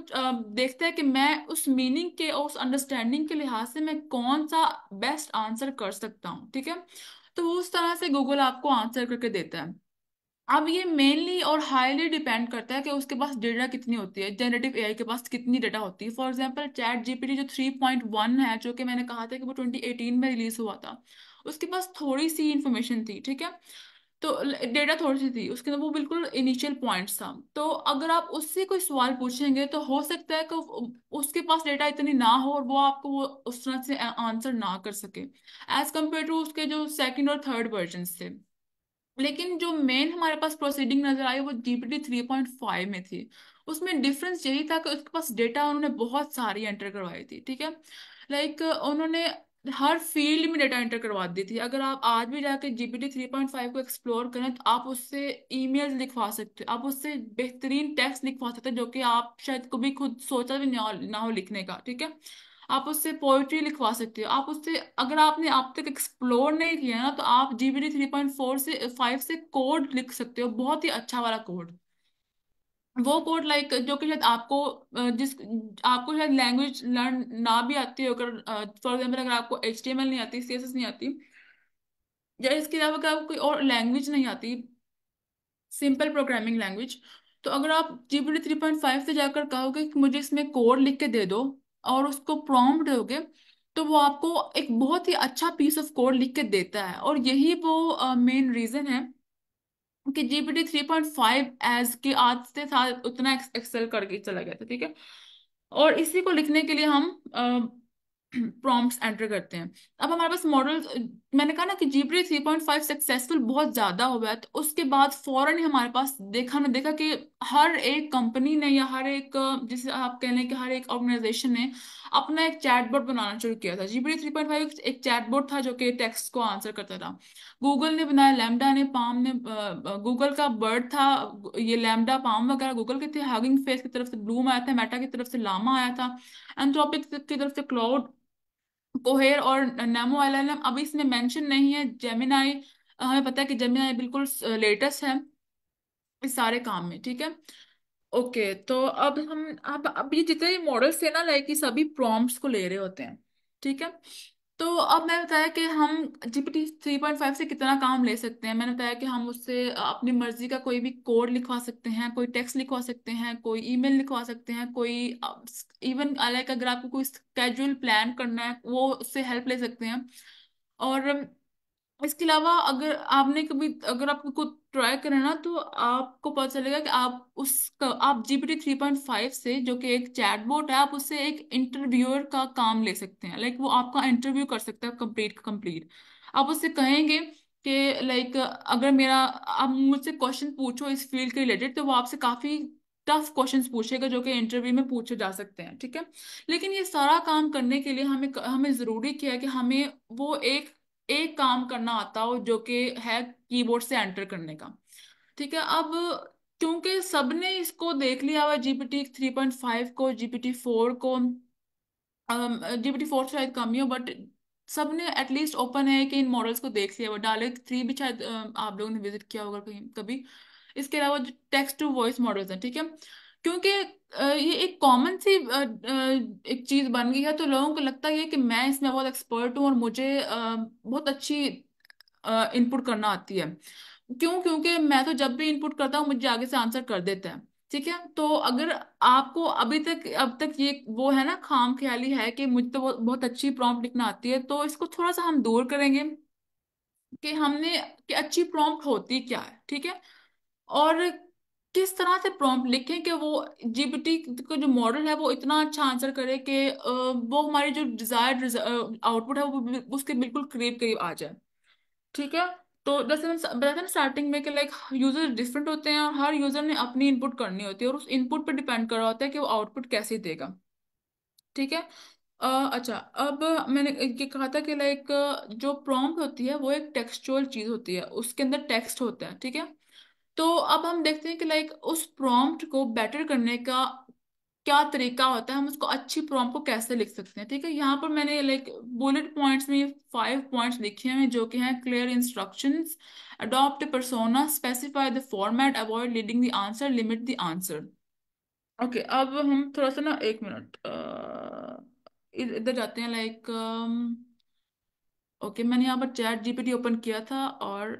देखते हैं कि मैं उस मीनिंग के और उस अंडरस्टैंडिंग के लिहाज से मैं कौन सा बेस्ट आंसर कर सकता हूँ ठीक है तो वो उस तरह से गूगल आपको आंसर करके देता है अब ये मेनली और हाईली डिपेंड करता है कि उसके पास डेटा कितनी होती है जनरेटिव एआई के पास कितनी डेटा होती है फॉर एग्जांपल चैट जीपीटी जो 3.1 है जो कि मैंने कहा था कि वो 2018 में रिलीज हुआ था उसके पास थोड़ी सी इन्फॉर्मेशन थी ठीक है तो डेटा थोड़ी सी थी उसके अंदर वो बिल्कुल इनिशियल पॉइंट्स था तो अगर आप उससे कोई सवाल पूछेंगे तो हो सकता है कि उसके पास डेटा इतनी ना हो और वो आपको वो उस तरह से आंसर ना कर सके एज कम्पेयर टू उसके जो सेकेंड और थर्ड वर्जन थे लेकिन जो मेन हमारे पास प्रोसीडिंग नजर आई वो जीपीटी थ्री पॉइंट फाइव में थी उसमें डिफरेंस यही था कि उसके पास डेटा उन्होंने बहुत सारी एंटर करवाई थी ठीक है लाइक उन्होंने हर फील्ड में डेटा एंटर करवा देती है अगर आप आज भी जाके जीपीटी थ्री पॉइंट फाइव को एक्सप्लोर करें तो आप उससे ईमेल्स लिखवा सकते हो आप उससे बेहतरीन टेक्स्ट लिखवा सकते हो जो कि आप शायद कभी खुद सोचा भी ना हो लिखने का ठीक है आप उससे पोइट्री लिखवा सकते हो आप उससे अगर आपने आप तक एक्सप्लोर नहीं किया ना तो आप जीपीटी थ्री पॉइंट फोर से फाइव से कोड लिख सकते हो बहुत ही अच्छा वाला कोड वो कोड लाइक जो कि शायद आपको जिस आपको शायद लैंग्वेज लर्न ना भी आती हो अगर फॉर एग्जाम्पल अगर आपको एच एम एल नहीं आती सी एस एस नहीं आती या इसके अलावा अगर आपको कोई और लैंग्वेज नहीं आती सिंपल प्रोग्रामिंग लैंग्वेज तो अगर आप G P T three point five से जाकर कहोगे कि मुझे इसमें कोड लिख के दे दो और उसको प्रॉम्प्ट दोगे तो वो आपको एक बहुत ही अच्छा पीस ऑफ कोड लिख के देता है और यही वो मेन uh, रीज़न है कि GPT three point five as के आज से साथ उतना एक्सेल करके चला गया था ठीक है और इसी को लिखने के लिए हम प्रॉम्प्ट्स (clears throat) एंटर करते हैं अब हमारे पास मॉडल मैंने कहा ना कि GPT three point five successful बहुत ज्यादा हो गया तो उसके बाद फॉरन ही हमारे पास देखा ना देखा कि हर एक कंपनी ने या हर एक जिसे आप कह लें कि हर एक ऑर्गेनाइजेशन ने अपना एक चैटबोर्ड बनाना शुरू किया था जीपीटी थ्री पॉइंट फाइव एक चैटबोर्ड था जो कि टेक्स्ट को आंसर करता था गूगल ने बनाया लैमडा ने पाम ने गूगल का बर्ड था ये लैमडा पाम वगैरह गूगल के थे हगिंग फेस की तरफ से ब्लूम आया था मेटा की तरफ से लामा आया था एंथ्रोपिक की तरफ से क्लाउड कोहेर और नेमो एलएलएम अभी इसमें मेंशन नहीं है जेमिनाई हमें पता है कि जेमिनाई बिल्कुल लेटेस्ट है इस सारे काम में ठीक है ओके तो अब हम अब अब ये जितने मॉडल्स थे ना लाइक ये सभी प्रॉम्प्ट्स को ले रहे होते हैं ठीक है तो अब मैं बताया कि हम जीपीटी थ्री पॉइंट फाइव से कितना काम ले सकते हैं मैंने बताया कि हम उससे अपनी मर्जी का कोई भी कोड लिखवा सकते हैं कोई टेक्स्ट लिखवा सकते हैं कोई ईमेल लिखवा सकते हैं कोई इवन अलग अगर आपको कोई स्केड्यूल प्लान करना है वो उससे हेल्प ले सकते हैं और इसके अलावा अगर आपने कभी अगर आपको ट्राई करें ना तो आपको पता चलेगा कि आप उस आप जीपीटी थ्री पॉइंट फाइव से जो कि एक चैट बोर्ड है आप उससे एक इंटरव्यूअर का काम ले सकते हैं लाइक वो आपका इंटरव्यू कर सकता है कंप्लीट कंप्लीट आप उससे कहेंगे कि लाइक अगर मेरा आप मुझसे क्वेश्चन पूछो इस फील्ड के रिलेटेड तो वो आपसे काफ़ी टफ क्वेश्चंस पूछेगा जो कि इंटरव्यू में पूछे जा सकते हैं ठीक है लेकिन ये सारा काम करने के लिए हमें हमें ज़रूरी क्या है कि हमें वो एक एक काम करना आता हो जो कि है कीबोर्ड से एंटर करने का ठीक है अब क्योंकि सबने इसको देख लिया हुआ जीपीटी थ्री पॉइंट फाइव को जीपीटी फोर को जीपीटी um, फोर शायद कम ही हो बट सब ने एटलीस्ट ओपन है कि इन मॉडल्स को देख लिया हुआ डायलेक्ट थ्री भी शायद um, आप लोगों ने विजिट किया होगा कहीं कभी इसके अलावा जो टेक्स्ट टू वॉइस मॉडल्स हैं ठीक है क्योंकि ये एक कॉमन सी एक चीज़ बन गई है तो लोगों को लगता है कि मैं इसमें बहुत एक्सपर्ट हूँ और मुझे बहुत अच्छी इनपुट करना आती है क्यों क्योंकि मैं तो जब भी इनपुट करता हूँ मुझे आगे से आंसर कर देता है ठीक है तो अगर आपको अभी तक अब तक ये वो है ना खाम ख्याली है कि मुझे तो बहुत अच्छी प्रॉम्प्ट लिखना आती है तो इसको थोड़ा सा हम दूर करेंगे कि हमने कि अच्छी प्रॉम्प्ट होती क्या है ठीक है और किस तरह से प्रॉम्प्ट लिखें कि वो जीपीटी का जो मॉडल है वो इतना अच्छा आंसर करे कि वो हमारी जो डिजायर्ड आउटपुट है वो उसके बिल्कुल करीब करीब आ जाए ठीक है तो जैसे मैं बताया था ना स्टार्टिंग में कि लाइक यूजर डिफरेंट होते हैं और हर यूजर ने अपनी इनपुट करनी होती है और उस इनपुट पर डिपेंड कर रहा होता है कि वो आउटपुट कैसे देगा ठीक है आ, अच्छा अब मैंने ये कहा था कि लाइक जो प्रॉम्प्ट होती है वो एक टेक्सचुअल चीज होती है उसके अंदर टेक्स्ट होता है ठीक है तो अब हम देखते हैं कि लाइक उस प्रॉम्प्ट को बेटर करने का क्या तरीका होता है हम उसको अच्छी प्रॉम्प्ट को कैसे लिख सकते हैं ठीक है यहाँ पर मैंने लाइक बुलेट पॉइंट्स में फाइव पॉइंट्स लिखे हैं जो कि हैं clear instructions adopt persona specify the format avoid leading the answer limit the answer okay अब हम थोड़ा सा ना एक मिनट इधर जाते हैं लाइक ओके um, मैंने यहाँ पर चैट जीपीटी ओपन किया था और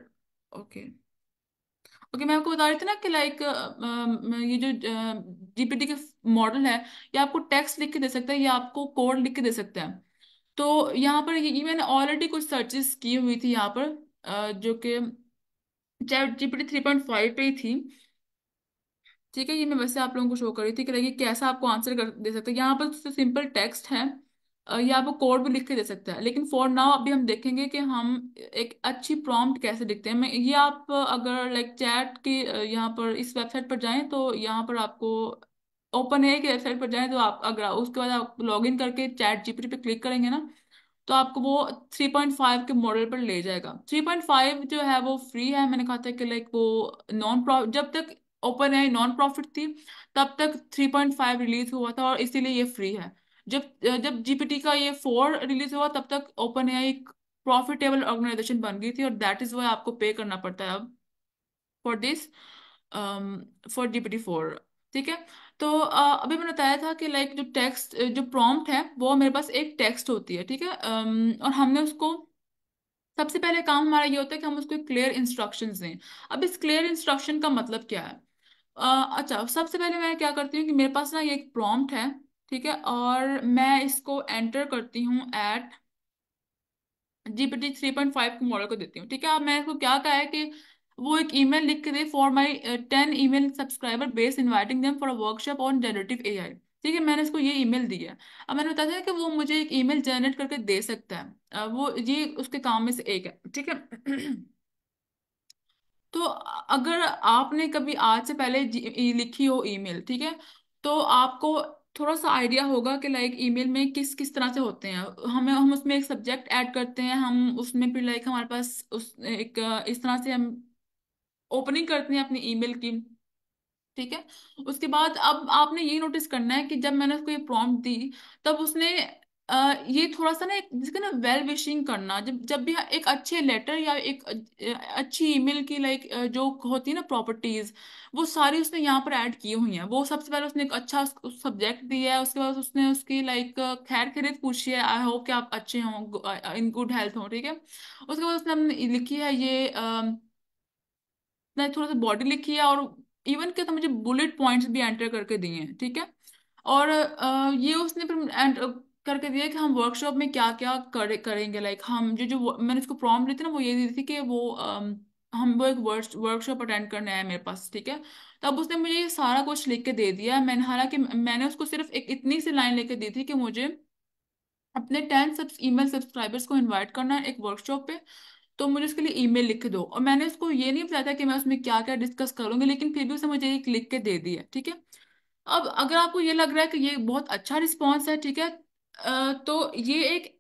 ओके okay. ओके मैं आपको बता रही थी ना कि लाइक ये जो जीपीटी के मॉडल है ये आपको टेक्स्ट लिख के दे सकता है या आपको कोड लिख के दे सकते हैं तो यहाँ पर ये मैंने ऑलरेडी कुछ सर्चेस की हुई थी यहाँ पर जो कि chat GPT three point five पे ही थी ठीक है ये मैं वैसे आप लोगों को शो कर रही थी कि लाइक कैसा आपको आंसर कर दे सकते हैं यहाँ पर तो सिंपल टेक्स्ट है या वो कोड भी लिख के दे सकते हैं लेकिन फॉर नाउ अभी हम देखेंगे कि हम एक अच्छी प्रॉम्प्ट कैसे लिखते हैं मैं ये आप अगर लाइक चैट के यहाँ पर इस वेबसाइट पर जाएं तो यहाँ पर आपको ओपन है की वेबसाइट पर जाएं तो आप अगर उसके बाद आप लॉग इन करके चैट जीपीटी पे क्लिक करेंगे ना तो आपको वो थ्री पॉइंट फाइव के मॉडल पर ले जाएगा थ्री पॉइंट फाइव जो है वो फ्री है मैंने कहा था कि लाइक वो नॉन प्रॉफिट जब तक ओपन है नॉन प्रॉफिट थी तब तक थ्री पॉइंट फाइव रिलीज हुआ था और इसीलिए ये फ्री है जब जब जीपीटी का ये फोर रिलीज हुआ तब तक ओपन ए एक प्रॉफिटेबल ऑर्गेनाइजेशन बन गई थी और दैट इज वाई आपको पे करना पड़ता है अब for this for GPT four ठीक है तो uh, अभी मैंने बताया था कि लाइक like, जो टेक्स्ट जो प्रॉम्प्ट है वो मेरे पास एक टेक्स्ट होती है ठीक है um, और हमने उसको सबसे पहले काम हमारा ये होता है कि हम उसको क्लियर इंस्ट्रक्शन दें अब इस क्लियर इंस्ट्रक्शन का मतलब क्या है uh, अच्छा सबसे पहले मैं क्या करती हूँ कि मेरे पास ना ये एक प्रॉम्प्ट है ठीक है और मैं इसको एंटर करती हूँ at GPT three point five के मॉडल को देती हूँ ठीक है अब मैं इसको क्या कहा है कि वो एक ईमेल लिख के दे for my ten email subscriber base inviting them for a workshop on generative AI ठीक है मैंने इसको ये ईमेल दिया अब मैंने बताया था कि वो मुझे एक ईमेल जनरेट करके दे सकता है वो ये उसके काम में से एक है ठीक है (clears throat) तो अगर आपने कभी आज से पहले लिखी हो ईमेल ठीक है तो आपको थोड़ा सा आइडिया होगा कि लाइक ईमेल में किस किस तरह से होते हैं हमें हम उसमें एक सब्जेक्ट ऐड करते हैं हम उसमें फिर लाइक हमारे पास उस एक इस तरह से हम ओपनिंग करते हैं अपनी ईमेल की ठीक है उसके बाद अब आपने ये नोटिस करना है कि जब मैंने उसको ये प्रॉम्प्ट दी तब उसने ये थोड़ा सा ना एक जिसका ना वेल विशिंग करना जब जब भी एक अच्छे लेटर या एक अच्छी ईमेल की लाइक जो होती है ना प्रॉपर्टीज वो सारी उसने यहाँ पर ऐड की हुई हैं वो सबसे पहले उसने एक अच्छा सब्जेक्ट दिया है उसके बाद उसने उसकी लाइक खैर खैरियत पूछी है आई होप कि आप अच्छे हों इन गुड हेल्थ हों ठीक है उसके बाद उसने हमने लिखी है ये थोड़ा सा बॉडी लिखी है और इवन के तो मुझे बुलेट पॉइंट्स भी एंटर करके दिए हैं ठीक है और ये उसने फिर करके दिया कि हम वर्कशॉप में क्या क्या करे, करेंगे लाइक हम जो जो मैंने उसको प्रॉम दी थी ना वो ये दी थी कि वो अम, हम वो एक वर्कशॉप अटेंड करने आया मेरे पास ठीक है तब उसने मुझे ये सारा कुछ लिख के दे दिया मैंने हालांकि मैंने उसको सिर्फ एक इतनी सी लाइन लिख के दी थी कि मुझे अपने टेन ई ईमेल सब्सक्राइबर्स को इनवाइट करना है एक वर्कशॉप पे तो मुझे उसके लिए ईमेल लिख दो और मैंने उसको ये नहीं बताया था कि मैं उसमें क्या क्या डिस्कस करूंगी लेकिन फिर भी उसने मुझे एक लिख के दे दिया ठीक है अब अगर आपको ये लग रहा है कि ये बहुत अच्छा रिस्पॉन्स है ठीक है तो ये एक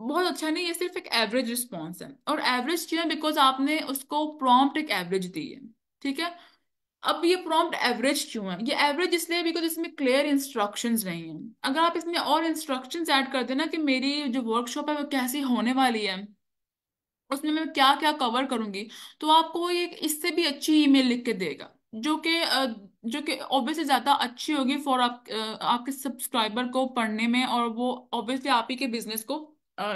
बहुत अच्छा नहीं ये सिर्फ एक एवरेज रिस्पॉन्स है और एवरेज क्यों है बिकॉज आपने उसको प्रॉम्प्ट एक एवरेज दी है ठीक है अब ये प्रॉम्प्ट एवरेज क्यों है ये एवरेज इसलिए बिकॉज इसमें क्लियर इंस्ट्रक्शंस नहीं है अगर आप इसमें और इंस्ट्रक्शंस ऐड कर देना कि मेरी जो वर्कशॉप है वो कैसी होने वाली है उसमें मैं क्या क्या कवर करूंगी तो आपको ये इससे भी अच्छी ईमेल लिख के देगा जो कि जो कि ऑब्वियसली ज़्यादा अच्छी होगी फॉर आप आपके सब्सक्राइबर को पढ़ने में और वो ऑब्वियसली आप ही के बिजनेस को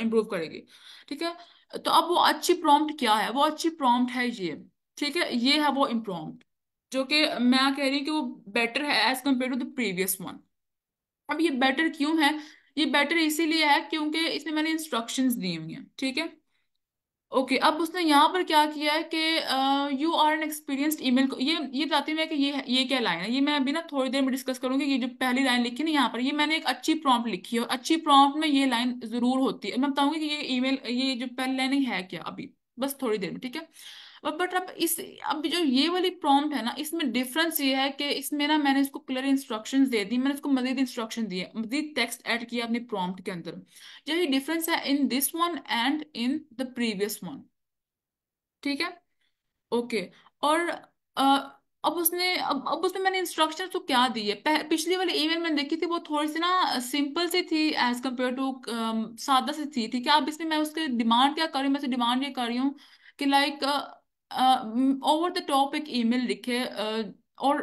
इम्प्रूव करेगी ठीक है तो अब वो अच्छी प्रॉम्प्ट क्या है वो अच्छी प्रॉम्प्ट है ये ठीक है ये है वो इम्प्रॉम्प्ट जो कि मैं कह रही हूँ कि वो बेटर है as compare to the previous one अब ये बेटर क्यों है ये बेटर इसीलिए है क्योंकि इसमें मैंने इंस्ट्रक्शंस दी हुई हैं ठीक है ओके okay, अब उसने यहाँ पर क्या किया है कि you are an experienced email ये ये बताती हूँ मैं कि ये ये क्या लाइन है ये मैं अभी ना थोड़ी देर में डिस्कस करूंगी ये जो पहली लाइन लिखी ना यहाँ पर ये मैंने एक अच्छी प्रॉम्प्ट लिखी है और अच्छी प्रॉम्प्ट में ये लाइन जरूर होती है मैं बताऊंगी कि ये ईमेल ये जो पहली लाइन है क्या अभी बस थोड़ी देर में ठीक है बट अब इस अब जो ये वाली प्रॉम्प्ट है ना इसमें डिफरेंस ये है कि इसमें ना मैंने इसको क्लियर इंस्ट्रक्शंस दे दी मैंने इसको मजीद इंस्ट्रक्शन दिए मजीद टेक्स्ट ऐड किया अपने प्रॉम्प्ट के अंदर यही डिफरेंस है in this one and in the previous one ठीक है ओके और आ, अब उसने अब अब उसमें मैंने इंस्ट्रक्शन तो क्या दी है पह, पिछली वाली ईमेल मैंने देखी थी वो थोड़ी सी ना सिंपल सी थी एज कम्पेयर टू सादा सी थी ठीक है अब इसमें मैं उसके डिमांड क्या कर रही हूँ मैं उसे तो डिमांड ये कर रही हूँ कि लाइक ओवर द टॉप एक ईमेल लिखे और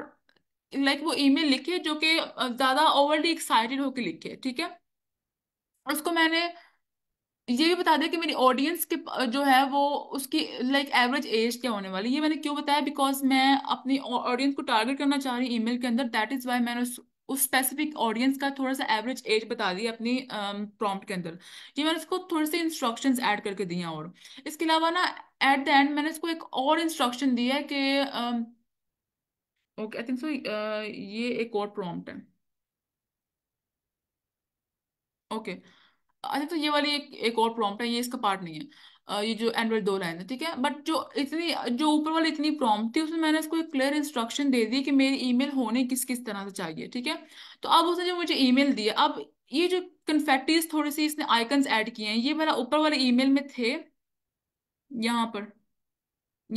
लाइक like वो ईमेल लिखे जो कि ज्यादा ओवरली एक्साइटेड होकर लिखे ठीक है उसको मैंने ये भी बता दिया कि मेरी ऑडियंस के जो है वो उसकी लाइक एवरेज एज क्या होने वाली ये मैंने क्यों बताया बिकॉज मैं अपनी ऑडियंस को टारगेट करना चाह रही ईमेल के अंदर दैट इज वाई मैंने उस स्पेसिफिक ऑडियंस का थोड़ा सा एवरेज एज बता दी अपनी प्रॉम्प्ट के अंदर ये मैंने उसको थोड़े से इंस्ट्रक्शंस ऐड करके दिए हैं और इसके अलावा ना एट द एंड मैंने इसको एक और इंस्ट्रक्शन दिया है कि ओके आई थिंक सो ये एक और प्रॉम्प्ट है ओके okay. अच्छा तो ये वाली एक एक और प्रॉम्प्ट है ये इसका पार्ट नहीं है ये जो एंड्रॉइड दो लाइन है ठीक है बट जो इतनी जो ऊपर वाली इतनी प्रॉम्प्ट थी उसमें मैंने उसको एक क्लियर इंस्ट्रक्शन दे दी कि मेरी ईमेल होने किस किस तरह से चाहिए ठीक है तो अब उसने जो मुझे ईमेल दिया अब ये जो कन्फेक्टीज थोड़ी सी इसने आइकन्स ऐड किए हैं ये मेरा ऊपर वाले ईमेल में थे यहाँ पर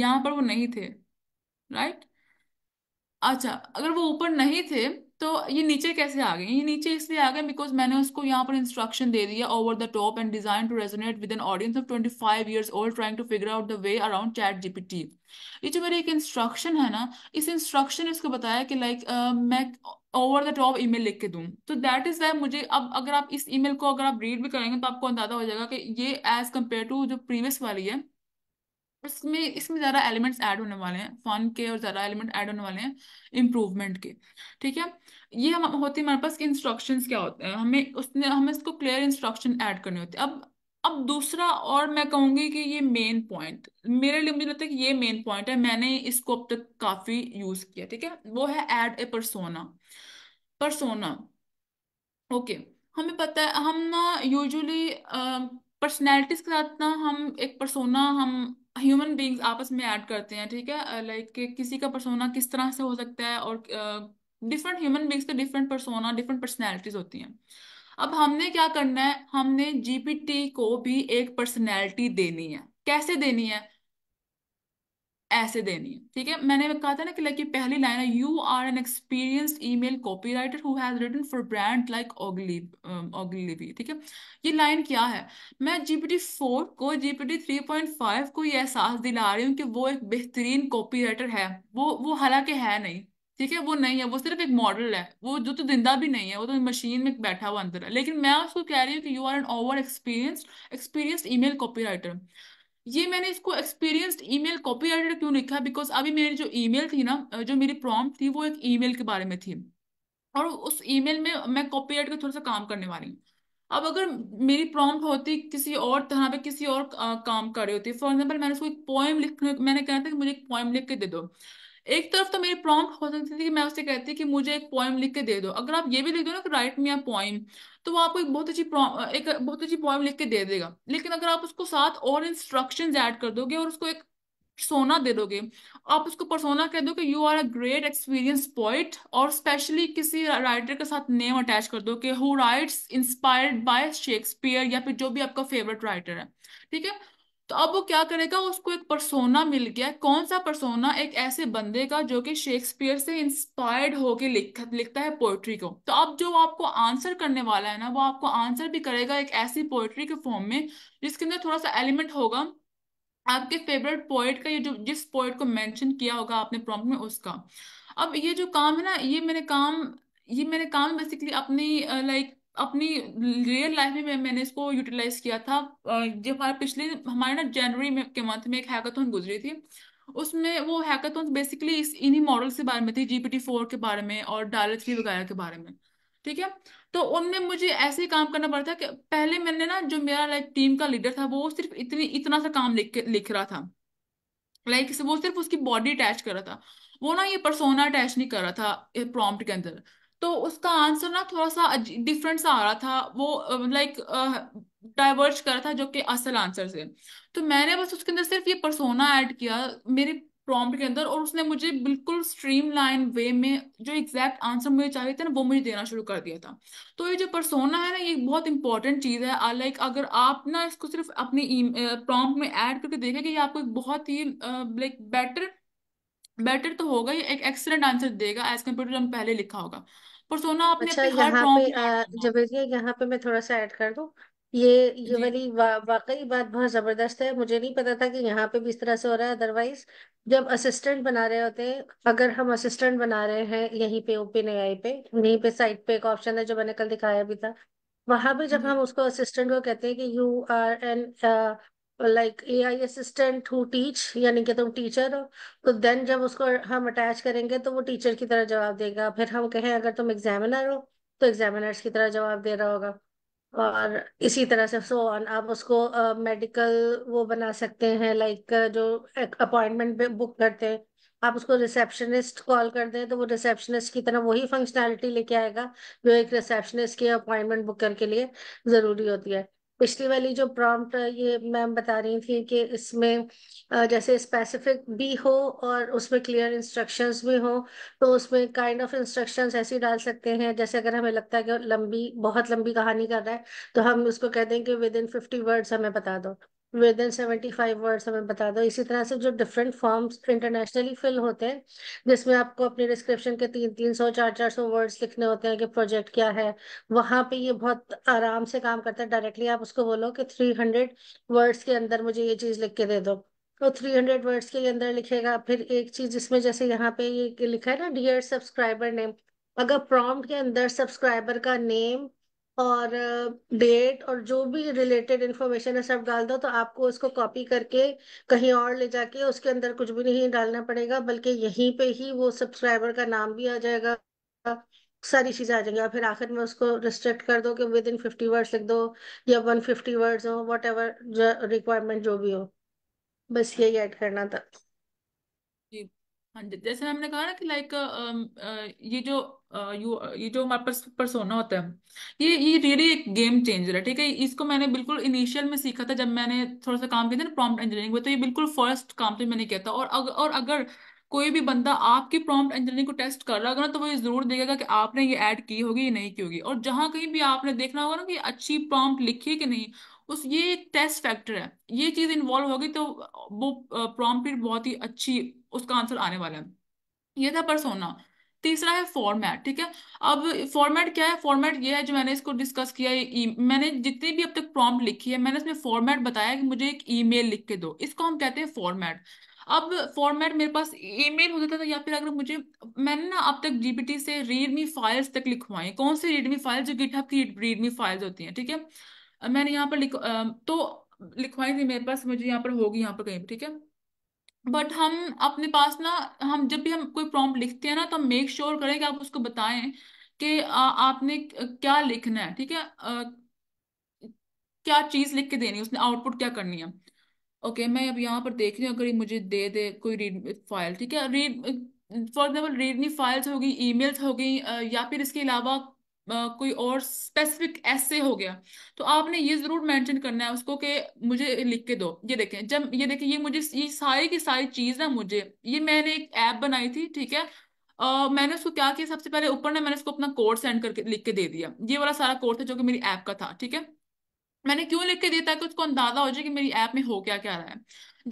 यहाँ पर वो नहीं थे राइट अच्छा अगर वो ऊपर नहीं थे तो ये नीचे कैसे आ गए ये नीचे इसलिए आ गए बिकॉज मैंने उसको यहाँ पर इंस्ट्रक्शन दे दिया over the top and design to resonate with an audience of twenty five years old trying to figure out the way around chat GPT ये जो मेरी एक इंस्ट्रक्शन है ना इस इंस्ट्रक्शन ने इसको बताया कि लाइक like, uh, मैं ओवर द टॉप ईमेल लिख के दूं तो दैट इज वाई मुझे अब अगर आप इस ईमेल को अगर आप रीड भी करेंगे तो आपको अंदाजा हो जाएगा कि ये एज कम्पेयर टू जो प्रीवियस वाली है इसमें इसमें ज़्यादा एलिमेंट्स ऐड होने वाले हैं फन के और ज़्यादा एलिमेंट ऐड होने वाले हैं इम्प्रूवमेंट के ठीक है ये हम होती है हमारे पास कि क्या होते हैं हमें उसने हमें इसको क्लियर इंस्ट्रक्शन ऐड करनी होती है अब अब दूसरा और मैं कहूंगी कि ये मेन पॉइंट मेरे लिए मुझे लगता है कि ये मेन पॉइंट है मैंने इसको अब तक काफ़ी यूज़ किया ठीक है वो है add a persona persona okay हमें पता है हम ना यूजुअली पर्सनैलिटीज के साथ ना हम एक परसोना हम ह्यूमन बींग्स आपस में ऐड करते हैं ठीक है लाइक like, किसी का परसोना किस तरह से हो सकता है और uh, डिफरेंट ह्यूमन बींग्स के डिफरेंट परसोना डिफरेंट पर्सनैलिटीज होती हैं अब हमने क्या करना है हमने जीपीटी को भी एक पर्सनैलिटी देनी है कैसे देनी है ऐसे देनी है ठीक है मैंने कहा था ना कि लाइक ये पहली लाइन है you are an experienced email copywriter who has written for brand like Ogilvy ठीक है ये लाइन क्या है मैं जीपीटी फोर को जीपीटी थ्री पॉइंट फाइव को ये एहसास दिला रही हूँ कि वो एक बेहतरीन कॉपीराइटर है वो वो हालांकि है नहीं ठीक है वो नहीं है वो सिर्फ एक मॉडल है वो जो तो जिंदा भी नहीं है वो तो मशीन में बैठा हुआ अंदर है लेकिन मैं उसको कह रही हूँ कि you are an over experienced experienced email copywriter ये मैंने इसको एक्सपीरियंस्ड ईमेल कॉपीराइटर क्यों लिखा बिकॉज अभी मेरी जो ईमेल थी ना जो मेरी प्रॉम्प्ट थी वो एक ईमेल के बारे में थी और उस ईमेल में मैं कॉपीराइट का थोड़ा सा काम करने वाली हूँ अब अगर मेरी प्रॉम्प्ट होती किसी और तरह पे किसी और आ, काम कर रही होती फॉर एग्जाम्पल मैंने उसको एक पोएम लिख मैंने कहा था कि मुझे एक पोएम लिख के दे दो एक तरफ तो मेरी प्रॉम्प्ट हो सकती थी कि मैं उससे कहती कि मुझे एक पॉइम लिख के दे दो अगर आप ये भी लिख दो ना कि राइट मी अ पॉइम तो वो आपको एक बहुत अच्छी एक बहुत अच्छी पॉइम लिख के दे देगा लेकिन अगर आप उसको साथ और इंस्ट्रक्शन ऐड कर दोगे और उसको एक सोना दे दोगे आप उसको परसोना कह दो कि you are a great experience poet और स्पेशली किसी राइटर के साथ नेम अटैच कर दो कि who writes inspired by Shakespeare या फिर जो भी आपका फेवरेट राइटर है ठीक है तो अब वो क्या करेगा उसको एक परसोना मिल गया कौन सा परसोना एक ऐसे बंदे का जो कि शेक्सपियर से इंस्पायर्ड होके लिख लिखता है पोइट्री को तो अब जो आपको आंसर करने वाला है ना वो आपको आंसर भी करेगा एक ऐसी पोइट्री के फॉर्म में जिसके अंदर थोड़ा सा एलिमेंट होगा आपके फेवरेट पोइट का ये जो जिस पोइट को मेंशन किया होगा आपने प्रॉम्प्ट में उसका अब ये जो काम है ना ये मैंने काम ये मैंने काम बेसिकली अपनी लाइक अपनी रियल लाइफ में मैंने इसको यूटिलाइज किया था जो हमारा पिछले हमारे ना जनवरी में के मंथ में एक हैकाथन गुजरी थी उसमें वो हैकाथन बेसिकली इस इन्हीं मॉडल के बारे में थी जीपीटी फोर के बारे में और डाले थ्री वगैरह के बारे में ठीक है तो उनमें मुझे ऐसे ही काम करना पड़ा था कि पहले मैंने ना जो मेरा लाइक टीम का लीडर था वो सिर्फ इतनी इतना सा काम लिख लिख रहा था लाइक वो सिर्फ उसकी बॉडी अटैच कर रहा था वो ना ये परसोना अटैच नहीं कर रहा था प्रॉम्प्ट के अंदर तो उसका आंसर ना थोड़ा सा डिफरेंट सा आ रहा था वो लाइक डाइवर्ज कर रहा था जो कि असल आंसर से तो मैंने बस उसके अंदर सिर्फ ये परसोना ऐड किया मेरे प्रॉम्प्ट के अंदर और उसने मुझे बिल्कुल स्ट्रीम लाइन वे में जो एग्जैक्ट आंसर मुझे चाहिए था ना वो मुझे देना शुरू कर दिया था तो ये जो परसोना है ना ये बहुत इंपॉर्टेंट चीज़ है लाइक अगर आप ना इसको सिर्फ अपने प्रॉम्प्ट e-, में ऐड करके देखें कि ये आपको एक बहुत ही लाइक बेटर बेटर तो होगा ही एक एक्सलेंट आंसर देगा एज कम्पेयर टू पहले लिखा होगा पर सोना आपने अच्छा अपनी हर यहाँ पे प्रॉम्प्ट याद अ, करना जवेरिया यहाँ पे मैं थोड़ा सा ऐड कर दूं ये ये जी वाली वा, वाकई बात बहुत जबरदस्त है मुझे नहीं पता था कि यहाँ पे भी इस तरह से हो रहा है अदरवाइज जब असिस्टेंट बना रहे होते हैं अगर हम असिस्टेंट बना रहे हैं यहीं पे ओपन एआई पे यहीं पे साइट पे एक ऑप्शन है जो मैंने कल दिखाया भी था वहां पे जब जी हम उसको असिस्टेंट को कहते हैं कि you are an like A I assistant who teach यानी कि तुम टीचर हो तो देन जब उसको हम अटैच करेंगे तो वो टीचर की तरह जवाब देगा फिर हम कहें अगर तुम एग्जामिनर हो तो एग्जामिनर्स की तरह जवाब दे रहा होगा और इसी तरह से सो ऑन आप उसको मेडिकल uh, वो बना सकते हैं लाइक like, uh, जो अपॉइंटमेंट बुक करते हैं आप उसको रिसेप्शनिस्ट कॉल कर दें तो वो रिसेप्शनिस्ट की तरह वही फंक्शनैलिटी लेके आएगा जो एक रिसेप्शनिस्ट की अपॉइंटमेंट बुक करके लिए ज़रूरी होती है पिछली वाली जो प्रॉम्प्ट ये मैम बता रही थी कि इसमें जैसे स्पेसिफिक भी हो और उसमें क्लियर इंस्ट्रक्शंस भी हो तो उसमें काइंड ऑफ इंस्ट्रक्शंस ऐसी डाल सकते हैं जैसे अगर हमें लगता है कि लंबी बहुत लंबी कहानी कर रहा है तो हम उसको कह दें कि विद इन फिफ्टी वर्ड्स हमें बता दो within seventy five words हमें बता दो इसी तरह से जो डिफरेंट फॉर्म्स इंटरनेशनली फिल होते हैं जिसमें आपको अपने डिस्क्रिप्शन के तीन तीन सौ चार चार सौ वर्ड्स लिखने होते हैं कि प्रोजेक्ट क्या है वहाँ पे ये बहुत आराम से काम करता है डायरेक्टली आप उसको बोलो कि थ्री हंड्रेड वर्ड्स के अंदर मुझे ये चीज़ लिख के दे दो तो थ्री हंड्रेड वर्ड्स के अंदर लिखेगा फिर एक चीज़ इसमें जैसे यहाँ पे ये लिखा है ना डियर सब्सक्राइबर नेम अगर प्रॉम्प्ट के अंदर सब्सक्राइबर का नेम और डेट और जो भी रिलेटेड इन्फॉर्मेशन है सब डाल दो तो आपको उसको कॉपी करके कहीं और ले जाके उसके अंदर कुछ भी नहीं डालना पड़ेगा बल्कि यहीं पे ही वो सब्सक्राइबर का नाम भी आ जाएगा सारी चीज़ें आ जाएंगी और फिर आखिर में उसको रिस्ट्रिक्ट कर दो कि विद इन फिफ्टी वर्ड्स लिख दो या वन फिफ्टी वर्ड्स हो वट एवर रिक्वायरमेंट जो भी हो बस यही ऐड करना था हाँ जी जैसे हमने कहा ना कि लाइक ये जो यू ये जो पास परसोना होता है ये ये रियली एक गेम चेंजर है ठीक है इसको मैंने बिल्कुल इनिशियल में सीखा था जब मैंने थोड़ा सा काम किया था ना प्रॉम्प्ट इंजीनियरिंग में तो ये बिल्कुल फर्स्ट काम तो मैंने किया था और अगर और अगर कोई भी बंदा आपकी प्रॉम्प्ट इंजीनियरिंग को टेस्ट कर रहा होगा ना तो वो ये जरूर देखेगा कि आपने ये ऐड की होगी या नहीं की होगी और जहां कहीं भी आपने देखना होगा ना कि अच्छी प्रॉम्प्ट लिखी है कि नहीं उस ये टेस्ट फैक्टर है ये चीज इन्वॉल्व होगी तो वो प्रॉम्प्ट बहुत ही अच्छी उसका आंसर आने वाला है ये था परसोना तीसरा है फॉर्मेट ठीक है अब फॉर्मेट क्या है फॉर्मेट ये है जो मैंने इसको डिस्कस किया है e- मैंने जितनी भी अब तक प्रॉम्प्ट लिखी है मैंने इसमें फॉर्मेट बताया कि मुझे एक ईमेल लिख के दो इसको हम कहते हैं फॉर्मेट अब फॉर्मेट मेरे पास ईमेल हो जाता था या फिर अगर मुझे मैंने ना अब तक जीपीटी से रीडमी फाइल्स तक लिखवाई कौन सी रीडमी फाइल्स जो गिटहब की रीडमी फाइल्स होती हैं ठीक है मैंने यहाँ पर लिख तो लिखवाई थी मेरे पास मुझे यहाँ पर होगी यहाँ पर कहीं ठीक है बट mm-hmm. हम अपने पास ना हम जब भी हम कोई प्रॉम्प्ट लिखते हैं ना तो हम मेक श्योर sure करें कि आप उसको बताएं कि आ, आपने क्या लिखना है ठीक है आ, क्या चीज लिख के देनी है उसने आउटपुट क्या करनी है ओके okay, मैं अब यहाँ पर देख रही हूँ अगर ये मुझे दे दे कोई रीड फाइल ठीक है read for example readme files होगी ईमेल्स होगी या फिर इसके अलावा कोई और स्पेसिफिक ऐसे हो गया तो आपने ये जरूर मेंशन करना है उसको कि मुझे लिख के दो ये देखें जब ये देखें ये मुझे ये सारी की सारी चीज़ ना मुझे ये मैंने एक ऐप बनाई थी ठीक है आ, मैंने उसको क्या किया सबसे पहले ऊपर ना मैंने उसको अपना कोड सेंड करके लिख के दे दिया ये वाला सारा कोड था जो कि मेरी ऐप का था ठीक है मैंने क्यों लिख के दिया ताकि उसको अंदाजा हो जाए कि मेरी ऐप में हो क्या क्या रहा है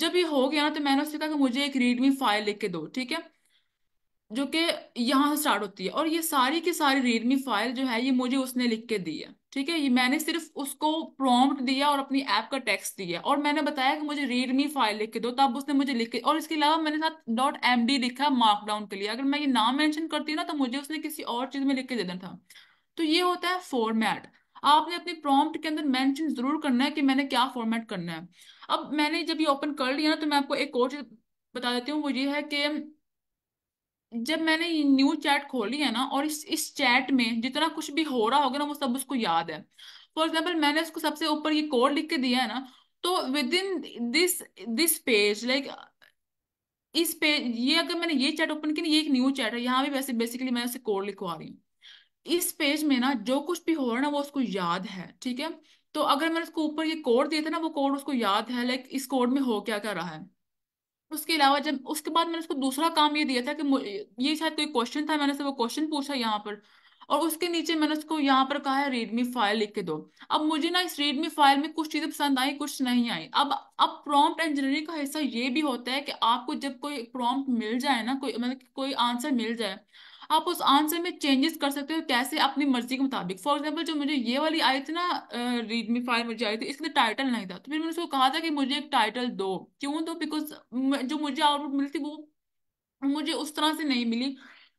जब ये हो गया ना तो मैंने उससे कहा कि मुझे एक रीडमी फाइल लिख के दो ठीक है जो कि यहाँ से स्टार्ट होती है और ये सारी की सारी रीडमी फाइल जो है ये मुझे उसने लिख के दी है ठीक है ये मैंने सिर्फ उसको प्रॉम्प्ट दिया और अपनी ऐप का टेक्स्ट दिया और मैंने बताया कि मुझे रीडमी फाइल लिख के दो तब उसने मुझे लिख के और इसके अलावा मैंने साथ डॉट एम डी लिखा मार्कडाउन के लिए अगर मैं ये नाम मैंशन करती ना तो मुझे उसने किसी और चीज में लिख के देना था तो ये होता है फॉर्मेट आपने अपने प्रॉम्प्ट के अंदर मेंशन जरूर करना है कि मैंने क्या फॉर्मेट करना है अब मैंने जब ये ओपन कर लिया ना तो मैं आपको एक और चीज बता देती हूँ वो ये है कि जब मैंने ये न्यू चैट खोली है ना और इस इस चैट में जितना कुछ भी हो रहा होगा ना वो सब उसको याद है फॉर एग्जाम्पल मैंने उसको सबसे ऊपर ये कोड लिख के दिया है ना तो within this this page like इस पेज ये अगर मैंने ये चैट ओपन की ना ये एक न्यू चैट है यहाँ भी वैसे बेसिकली मैं उसे कोड लिखवा रही हूँ इस पेज में ना जो कुछ भी हो रहा है ना वो उसको याद है ठीक है तो अगर मैंने उसको ऊपर ये कोड दिया था ना वो कोड उसको याद है लाइक इस कोड में हो क्या क्या रहा है उसके अलावा जब उसके बाद मैंने उसको दूसरा काम ये दिया था कि ये शायद कोई क्वेश्चन था मैंने उससे वो क्वेश्चन पूछा यहाँ पर और उसके नीचे मैंने उसको यहाँ पर कहा है रीडमी फाइल लिख के दो अब मुझे ना इस रीडमी फाइल में कुछ चीज़ें पसंद आई कुछ नहीं आई अब अब प्रॉम्प्ट इंजीनियरिंग का हिस्सा ये भी होता है कि आपको जब कोई प्रॉम्प्ट मिल जाए ना कोई मतलब कोई आंसर मिल जाए आप उस आंसर में चेंजेस कर सकते हो कैसे अपनी मर्जी के मुताबिक फॉर एग्जाम्पल जो मुझे ये वाली आई थी ना रीडमी मी फाइल मुझे आई थी इसके लिए टाइटल नहीं था तो फिर मैंने उसको कहा था कि मुझे एक टाइटल दो क्यों दो बिकॉज जो मुझे आउटपुट मिली थी वो मुझे उस तरह से नहीं मिली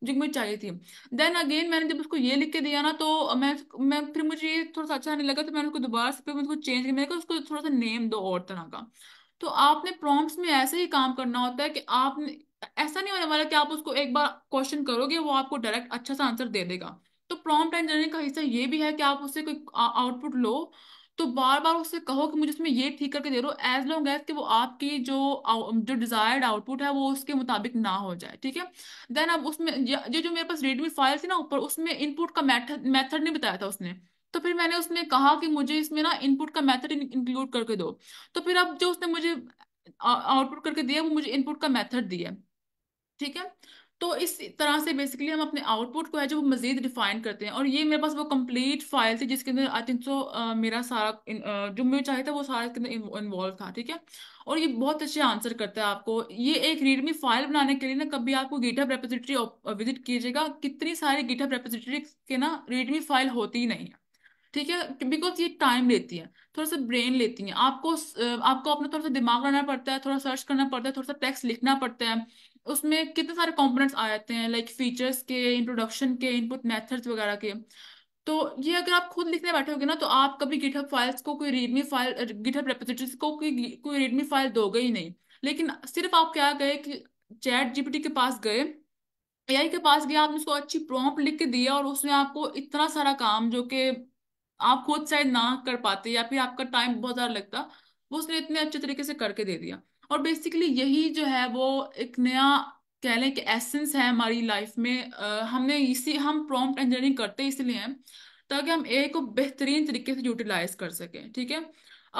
जो मुझे चाहिए थी देन अगेन मैंने जब उसको ये लिख के दिया ना तो मैं मैं फिर मुझे ये थोड़ा सा अच्छा नहीं लगा तो मैंने उसको दोबारा से फिर उसको चेंज किया मैंने कहा उसको थोड़ा सा नेम दो और तरह का तो आपने प्रॉम्प्ट्स में ऐसे ही काम करना होता है कि आपने ऐसा नहीं होने वाला कि आप उसको एक बार क्वेश्चन करोगे वो आपको डायरेक्ट अच्छा सा आंसर दे देगा तो प्रॉम्प्ट एंड जनरेट का हिस्सा ये भी है कि आप उससे कोई आउटपुट लो तो बार बार उससे कहो कि मुझे इसमें ये ठीक करके दे दो एज लॉन्ग एज कि वो आपकी जो जो डिजायर्ड आउटपुट है वो उसके मुताबिक ना हो जाए ठीक है देन अब उसमें ये जो मेरे पास रेडमी फाइल थी ना ऊपर उसमें इनपुट का मैथड मैथड नहीं बताया था उसने तो फिर मैंने उसमें कहा कि मुझे इसमें ना इनपुट का मेथड इंक्लूड करके दो तो फिर अब जो उसने मुझे आउटपुट करके दिया वो मुझे इनपुट का मेथड दिया ठीक है तो इस तरह से बेसिकली हम अपने आउटपुट को है जो मजीद डिफाइन करते हैं और ये मेरे पास वो कंप्लीट फाइल थी जिसके अंदर आई थिंक सो मेरा सारा uh, जो मुझे चाहिए था वो सारा इसके अंदर इन्वॉल्व था ठीक है और ये बहुत अच्छे आंसर करता है आपको ये एक रीडमी फाइल बनाने के लिए ना कभी आपको गिटहब रेपोजिटरी विजिट कीजिएगा कितनी सारी गिटहब रेपोजिटरी के ना रीडमी फाइल होती ही नहीं है ठीक है बिकॉज ये टाइम लेती है थोड़ा सा ब्रेन लेती है आपको आपको अपना थोड़ा सा दिमाग लाना पड़ता है थोड़ा सर्च करना पड़ता है थोड़ा सा टेक्स्ट लिखना पड़ता है उसमें कितने सारे कंपोनेंट्स आ जाते हैं लाइक फीचर्स के इंट्रोडक्शन के इनपुट मेथड्स वगैरह के तो ये अगर आप खुद लिखने बैठे होगे ना तो आप कभी गिटहब फाइल्स को कोई रीडमी फाइल गिटहब रेपोजिटरीज को कोई कोई रीडमी फाइल दोगे ही नहीं लेकिन सिर्फ आप क्या गए कि चैट जीपीटी के पास गए एआई के पास गए आपने उसको अच्छी प्रॉम्प्ट लिख के दिया और उसने आपको इतना सारा काम जो कि आप खुद शायद ना कर पाते या फिर आपका टाइम बहुत ज़्यादा लगता वो उसने इतने अच्छे तरीके से करके दे दिया और बेसिकली यही जो है वो एक नया कह लें कि एसेंस है हमारी लाइफ में आ, हमने इसी हम प्रॉम्प्ट इंजीनियरिंग करते इसलिए हैं ताकि हम ए को बेहतरीन तरीके से यूटिलाइज कर सकें ठीक है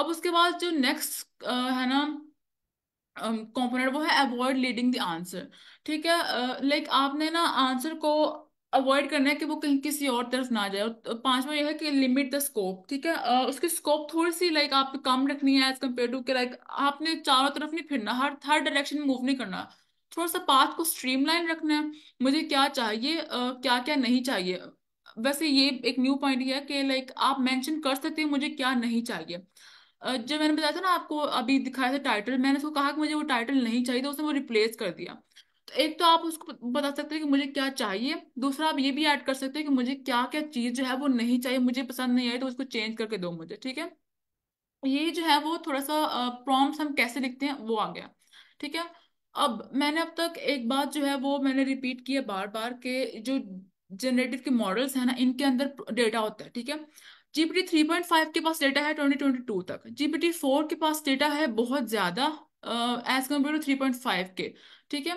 अब उसके बाद जो नेक्स्ट है ना कंपोनेंट वो है अवॉइड लीडिंग द आंसर ठीक है लाइक आपने ना आंसर को अवॉइड करना है कि वो कहीं किसी और तरफ ना जाए और पांचवा यह है कि लिमिट द स्कोप ठीक है uh, उसकी स्कोप थोड़ी सी लाइक आप कम रखनी है एज कम्पेयर टू कि लाइक आपने चारों तरफ नहीं फिरना हर हर डायरेक्शन में मूव नहीं करना थोड़ा सा पाथ को स्ट्रीमलाइन रखना है मुझे क्या चाहिए uh, क्या क्या नहीं चाहिए वैसे ये एक न्यू पॉइंट है कि लाइक आप मेंशन कर सकते हैं मुझे क्या नहीं चाहिए जब मैंने बताया था ना आपको अभी दिखाया था टाइटल मैंने उसको कहा कि मुझे वो टाइटल नहीं चाहिए तो उसने वो रिप्लेस कर दिया एक तो आप उसको बता सकते हो कि मुझे क्या चाहिए दूसरा आप ये भी ऐड कर सकते हो कि मुझे क्या क्या चीज जो है वो नहीं चाहिए मुझे पसंद नहीं आई तो उसको चेंज करके दो मुझे ठीक है ये जो है वो थोड़ा सा प्रॉम्प्ट हम कैसे लिखते हैं वो आ गया ठीक है अब मैंने अब तक एक बात जो है वो मैंने रिपीट की है बार बार के जो जनरेटिव के मॉडल्स है ना इनके अंदर डेटा होता है ठीक है जीपीटी थ्री पॉइंट फाइव के पास डेटा है ट्वेंटी ट्वेंटी टू तक जीपीटी फोर के पास डेटा है बहुत ज्यादा as compare to three point five के ठीक है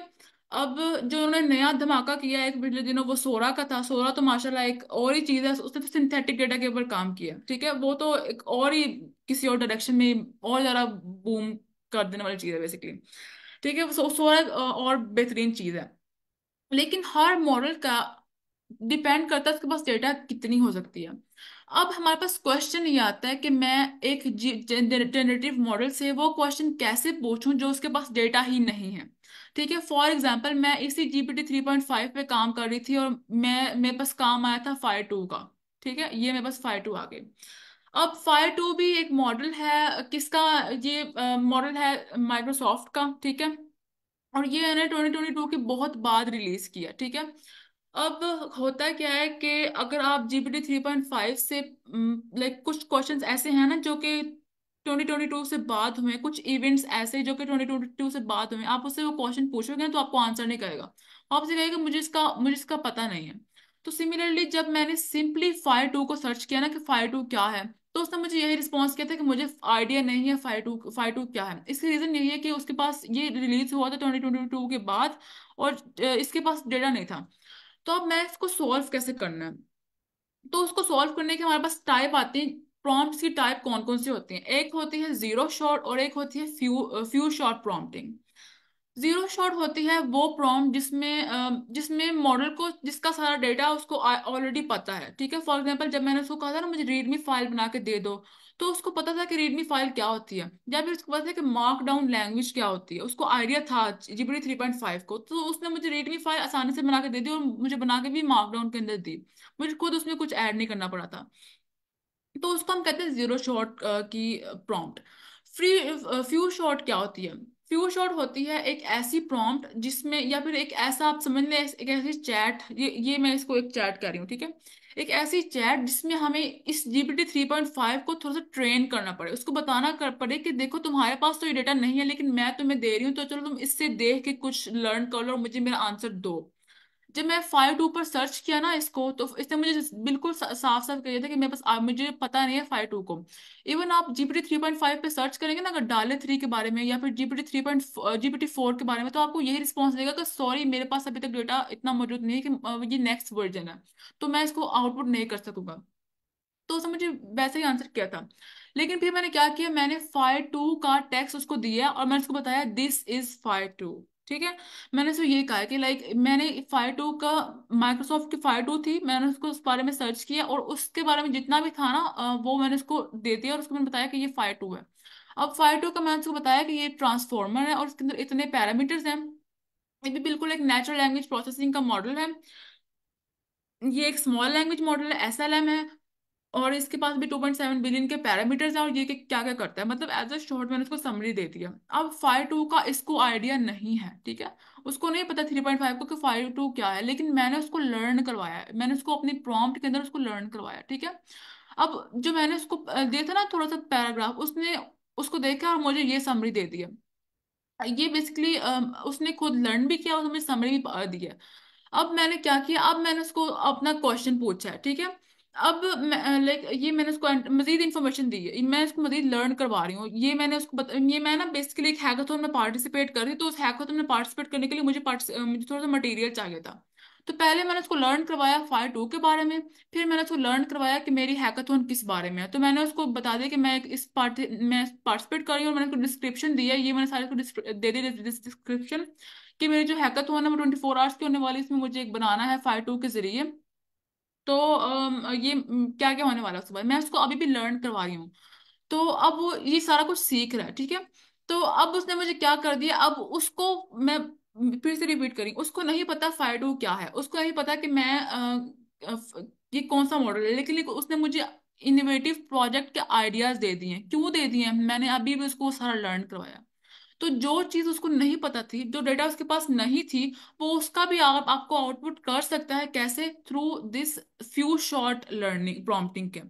अब जो उन्होंने नया धमाका किया है पिछले दिनों वो सोरा का था सोरा तो माशाल्लाह एक और ही चीज है उसने तो सिंथेटिक डेटा के ऊपर काम किया ठीक है वो तो एक और ही किसी और डायरेक्शन में और ज्यादा बूम कर देने वाली चीज है बेसिकली ठीक है सो, सोरा और बेहतरीन चीज है लेकिन हर मॉडल का डिपेंड करता है उसके पास डेटा कितनी हो सकती है अब हमारे पास क्वेश्चन ये आता है कि मैं एक जनरेटिव मॉडल से वो क्वेश्चन कैसे पूछूं जो उसके पास डेटा ही नहीं है ठीक है फॉर एग्जाम्पल मैं इसी टी थ्री पॉइंट फाइव पे काम कर रही थी और मैं मेरे पास काम आया था फायर टू का ठीक है ये मेरे पास फायर टू आ गई अब फायर टू भी एक मॉडल है किसका ये मॉडल है माइक्रोसॉफ्ट का ठीक है और ये मैंने ट्वेंटी ट्वेंटी टू के बहुत बाद रिलीज किया ठीक है अब होता क्या है कि अगर आप टी थ्री पॉइंट फाइव से लाइक कुछ क्वेश्चंस ऐसे हैं ना जो कि 2022 से बाद हुए कुछ इवेंट्स ऐसे जो कि 2022 से बाद हुए आप उससे वो क्वेश्चन पूछोगे तो आपको आंसर नहीं करेगा आपसे कहेगा मुझे इसका मुझे इसका पता नहीं है तो सिमिलरली जब मैंने सिंपली फायर टू को सर्च किया ना कि फायर टू क्या है तो उसने मुझे यही रिस्पॉन्स किया था कि मुझे आइडिया नहीं है फाइव टू फाइव टू क्या है इसका रीज़न यही है कि उसके पास ये रिलीज हुआ था ट्वेंटी ट्वेंटी टू के बाद और इसके पास डेटा नहीं था तो अब मैं इसको सॉल्व कैसे करना है तो उसको सॉल्व करने के हमारे पास टाइप आती है प्रॉम्प्ट्स की टाइप कौन कौन सी होती है एक होती है जीरो शॉर्ट और एक होती है few few short prompting zero shot होती है वो प्रॉम्प्ट जिसमें जिसमें मॉडल को जिसका सारा डेटा उसको ऑलरेडी पता है ठीक है फॉर एग्जांपल जब मैंने उसको कहा था ना मुझे रीडमी फाइल बना के दे दो तो उसको पता था कि रीडमी फाइल क्या होती है या फिर उसको पता था कि मार्कडाउन लैंग्वेज क्या होती है उसको आइडिया था जीबीडी थ्री पॉइंट फाइव को तो उसने मुझे रीडमी फाइल आसानी से बना के दे दी और मुझे बना के भी मार्कडाउन के अंदर दी मुझे खुद उसमें कुछ ऐड नहीं करना पड़ा था तो उसको हम कहते हैं जीरो शॉट की प्रॉम्प्ट फ्री फ्यू शॉट क्या होती है फ्यू शॉट होती है एक ऐसी प्रॉम्प्ट जिसमें या फिर एक ऐसा आप समझ लें एक ऐसी चैट ये ये मैं इसको एक चैट कर रही हूँ ठीक है एक ऐसी चैट जिसमें हमें इस जीपीटी थ्री पॉइंट फाइव को थोड़ा सा ट्रेन करना पड़े उसको बताना कर पड़े कि देखो तुम्हारे पास तो ये डेटा नहीं है लेकिन मैं तुम्हें दे रही हूँ तो चलो तुम इससे देख के कुछ लर्न कर लो और मुझे मेरा आंसर दो जब मैं फाइव टू पर सर्च किया ना इसको तो इसने मुझे बिल्कुल साफ साफ कह दिया था कि मेरे पास आ, मुझे पता नहीं है फाइव टू को इवन आप जीपीटी थ्री पॉइंट फाइव पे सर्च करेंगे ना अगर डाले थ्री के बारे में या फिर GPT three point GPT four के बारे में तो आपको यही रिस्पॉन्स देगा कि सॉरी मेरे पास अभी तक डेटा इतना मौजूद नहीं है कि ये नेक्स्ट वर्जन है तो मैं इसको आउटपुट नहीं कर सकूंगा तो उसने मुझे वैसे ही आंसर किया था लेकिन फिर मैंने क्या किया मैंने फाइव टू का टेक्स्ट उसको दिया और मैंने उसको बताया दिस इज फाइव टू ठीक है मैंने उसको ये कहा कि लाइक मैंने फायर टू का माइक्रोसॉफ्ट की फायर टू थी मैंने उसको उस बारे में सर्च किया और उसके बारे में जितना भी था ना वो मैंने उसको दे दिया और उसको मैंने बताया कि ये फायर टू है अब फायर टू का मैंने उसको बताया कि ये ट्रांसफॉर्मर है और उसके अंदर इतने पैरामीटर्स हैं ये भी बिल्कुल एक नेचुरल लैंग्वेज प्रोसेसिंग का मॉडल है ये एक स्मॉल लैंग्वेज मॉडल है एस एल एम है और इसके पास भी 2.7 बिलियन के पैरामीटर्स हैं और ये क्या क्या करता है मतलब एज अ शॉर्ट मैंने उसको समरी दे दिया अब फाइव टू का इसको आइडिया नहीं है ठीक है उसको नहीं पता थ्री पॉइंट फाइव को कि फाइव टू क्या है लेकिन मैंने उसको लर्न करवाया है मैंने उसको अपने प्रॉम्प्ट के अंदर उसको लर्न करवाया ठीक है अब जो मैंने उसको था ना थोड़ा सा पैराग्राफ उसने उसको देखा और मुझे ये समरी दे दिया ये बेसिकली उसने खुद लर्न भी किया और हमें समरी भी दी है अब मैंने क्या किया अब मैंने उसको अपना क्वेश्चन पूछा है ठीक है अब लाइक ये मैंने उसको मजीद इन्फॉर्मेशन दी है मैं इसको मजीद लर्न करवा रही हूँ ये मैंने उसको बत, ये मैं ना बेसिकली एक हैकाथन में पार्टिसिपेट कर रही तो उस हैकाथन में पार्टिसिपेट करने के लिए मुझे मुझे थोड़ा सा मटेरियल चाहिए था तो पहले मैंने उसको लर्न करवाया फायर टू के बारे में फिर मैंने उसको लर्न करवाया कि मेरी हैकाथन किस बारे में है तो मैंने उसको बता दिया कि मैं इस पार्ट मैं पार्टिसिपेट कर रही हूँ और मैंने उसको डिस्क्रिप्शन दिया ये मैंने सारे उसको दे दी डिस्क्रिप्शन कि मेरी जो हैकाथन है वो ट्वेंटी फोर आवर्स की होने वाली इसमें मुझे एक बनाना है फायर टू के जरिए तो ये क्या क्या होने वाला है उसके बाद मैं उसको अभी भी लर्न करवा रही हूँ तो अब वो ये सारा कुछ सीख रहा है ठीक है तो अब उसने मुझे क्या कर दिया अब उसको मैं फिर से रिपीट करी उसको नहीं पता फाइडो क्या है उसको नहीं पता कि मैं आ, ये कौन सा मॉडल है लेकिन उसने मुझे इनोवेटिव प्रोजेक्ट के आइडियाज दे दिए क्यों दे दिए मैंने अभी भी उसको सारा लर्न करवाया तो जो चीज उसको नहीं पता थी जो डेटा उसके पास नहीं थी वो उसका भी आप, आपको आउटपुट कर सकता है कैसे through this few short learning prompting के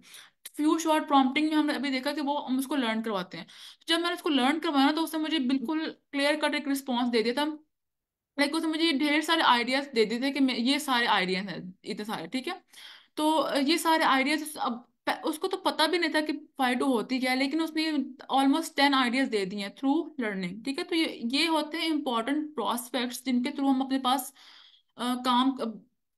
फ्यू शॉर्ट प्रॉम्प्टिंग में हमने अभी देखा कि वो हम उसको लर्न करवाते हैं जब मैंने उसको लर्न करवाया तो उसने मुझे बिल्कुल क्लियर कट एक रिस्पॉन्स दे दिया था लाइक उसने मुझे ढेर सारे आइडियाज दे दिए थे कि ये सारे आइडियाज हैं इतने सारे ठीक है तो ये सारे आइडियाज अब उसको तो पता भी नहीं था कि टू होती क्या है लेकिन उसने ऑलमोस्ट टेन आइडियाज दे दिए हैं थ्रू लर्निंग ठीक है तो ये ये होते हैं इंपॉर्टेंट प्रोस्पेक्ट्स जिनके थ्रू हम अपने पास आ, काम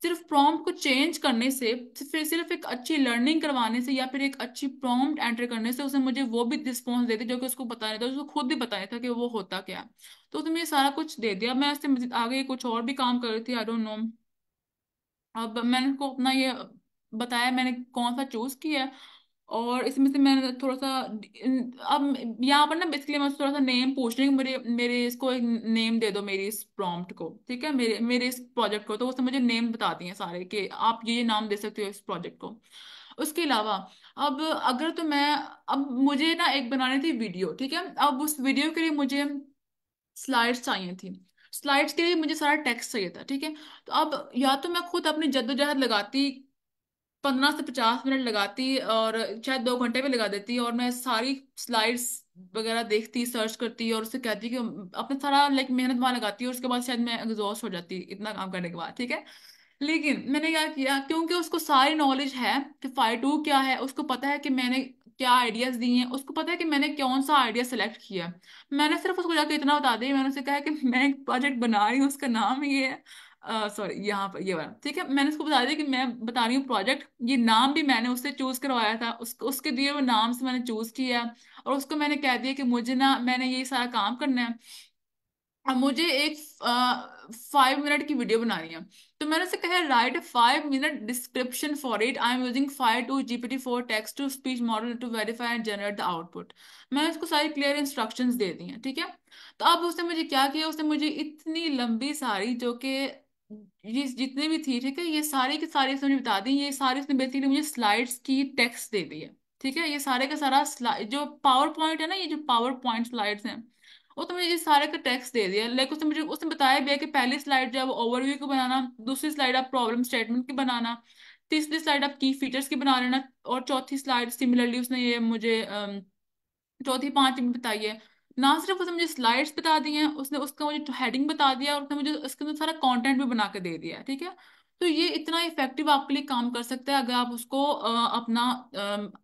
सिर्फ प्रॉम्प्ट को चेंज करने से फिर सिर्फ एक अच्छी लर्निंग करवाने से या फिर एक अच्छी प्रॉम्प्ट एंटर करने से उसने मुझे वो भी रिस्पॉन्स दे दी जो कि उसको बताया नहीं था उसको खुद भी बताया था कि वो होता क्या तो उसने सारा कुछ दे दिया मैं उससे आगे कुछ और भी काम कर रही थी आई डोंट नो अब मैंने उसको अपना ये बताया मैंने कौन सा चूज किया और इसमें से मैंने थोड़ा सा अब यहाँ पर ना बेसिकली मैं थोड़ा सा नेम पूछ रही हूँ मेरे मेरे इसको एक नेम दे दो मेरी इस प्रॉम्प्ट को ठीक है मेरे मेरे इस प्रोजेक्ट को तो उसने मुझे नेम बताती हैं सारे कि आप ये नाम दे सकते हो इस प्रोजेक्ट को उसके अलावा अब अगर तो मैं अब मुझे ना एक बनानी थी वीडियो ठीक है अब उस वीडियो के लिए मुझे स्लाइड्स चाहिए थी स्लाइड्स के लिए मुझे सारा टेक्स्ट चाहिए था ठीक है तो अब या तो मैं खुद अपनी जद्दोजहद लगाती पंद्रह से पचास मिनट लगाती और शायद दो घंटे भी लगा देती और मैं सारी स्लाइड्स वगैरह देखती सर्च करती और उससे कहती कि अपना सारा लाइक मेहनत वहाँ लगाती और उसके बाद शायद मैं एग्जॉस्ट हो जाती इतना काम करने के बाद ठीक है लेकिन मैंने क्या किया क्योंकि उसको सारी नॉलेज है कि फाइव टू क्या है उसको पता है कि मैंने क्या आइडियाज दिए हैं उसको पता है कि मैंने कौन सा आइडिया सेलेक्ट किया मैंने सिर्फ उसको जाकर इतना बता दिया मैंने उसे कहा कि मैं एक प्रोजेक्ट बना रही हूँ उसका नाम ये है सॉरी यहाँ पर ये वाला ठीक है मैंने उसको बता दिया कि मैं बता रही हूँ प्रोजेक्ट ये नाम भी मैंने उससे चूज करवाया था उस, उसके दिए हुए नाम से मैंने चूज किया और उसको मैंने कह दिया कि मुझे ना मैंने ये सारा काम करना है और मुझे एक फाइव मिनट की वीडियो बनानी है तो मैंने उसे कहा write five minute description for it I am using five two GPT four text to speech model to verify and generate the output मैंने उसको सारी क्लियर इंस्ट्रक्शंस दे दी हैं ठीक है तो अब उसने मुझे क्या किया उसने मुझे इतनी लंबी सारी जो कि ये जितने भी थी ठीक है ये सारे के सारे उसने बता दी ये सारे उसने बेसिकली मुझे स्लाइड्स की टेक्स्ट दे दी है ठीक है ये सारे का सारा स्लाइड जो पावर पॉइंट है ना ये जो पावर पॉइंट स्लाइड्स हैं वो तो मुझे ये सारे का टेक्स्ट दे दिया लाइक उसने मुझे उसने बताया भी है कि पहली स्लाइड जो है वो ओवरव्यू की बनाना दूसरी स्लाइड आप प्रॉब्लम स्टेटमेंट की बनाना तीसरी स्लाइड आप की फीचर्स की बना लेना और चौथी स्लाइड सिमिलरली उसने ये मुझे चौथी पांचवी बताई है ना सिर्फ उसने मुझे स्लाइड्स बता दी हैं उसने उसका मुझे हेडिंग बता दिया और उसने मुझे उसके अंदर सारा कंटेंट भी बना के दे दिया है ठीक है तो ये इतना इफेक्टिव आपके लिए काम कर सकता है अगर आप उसको अपना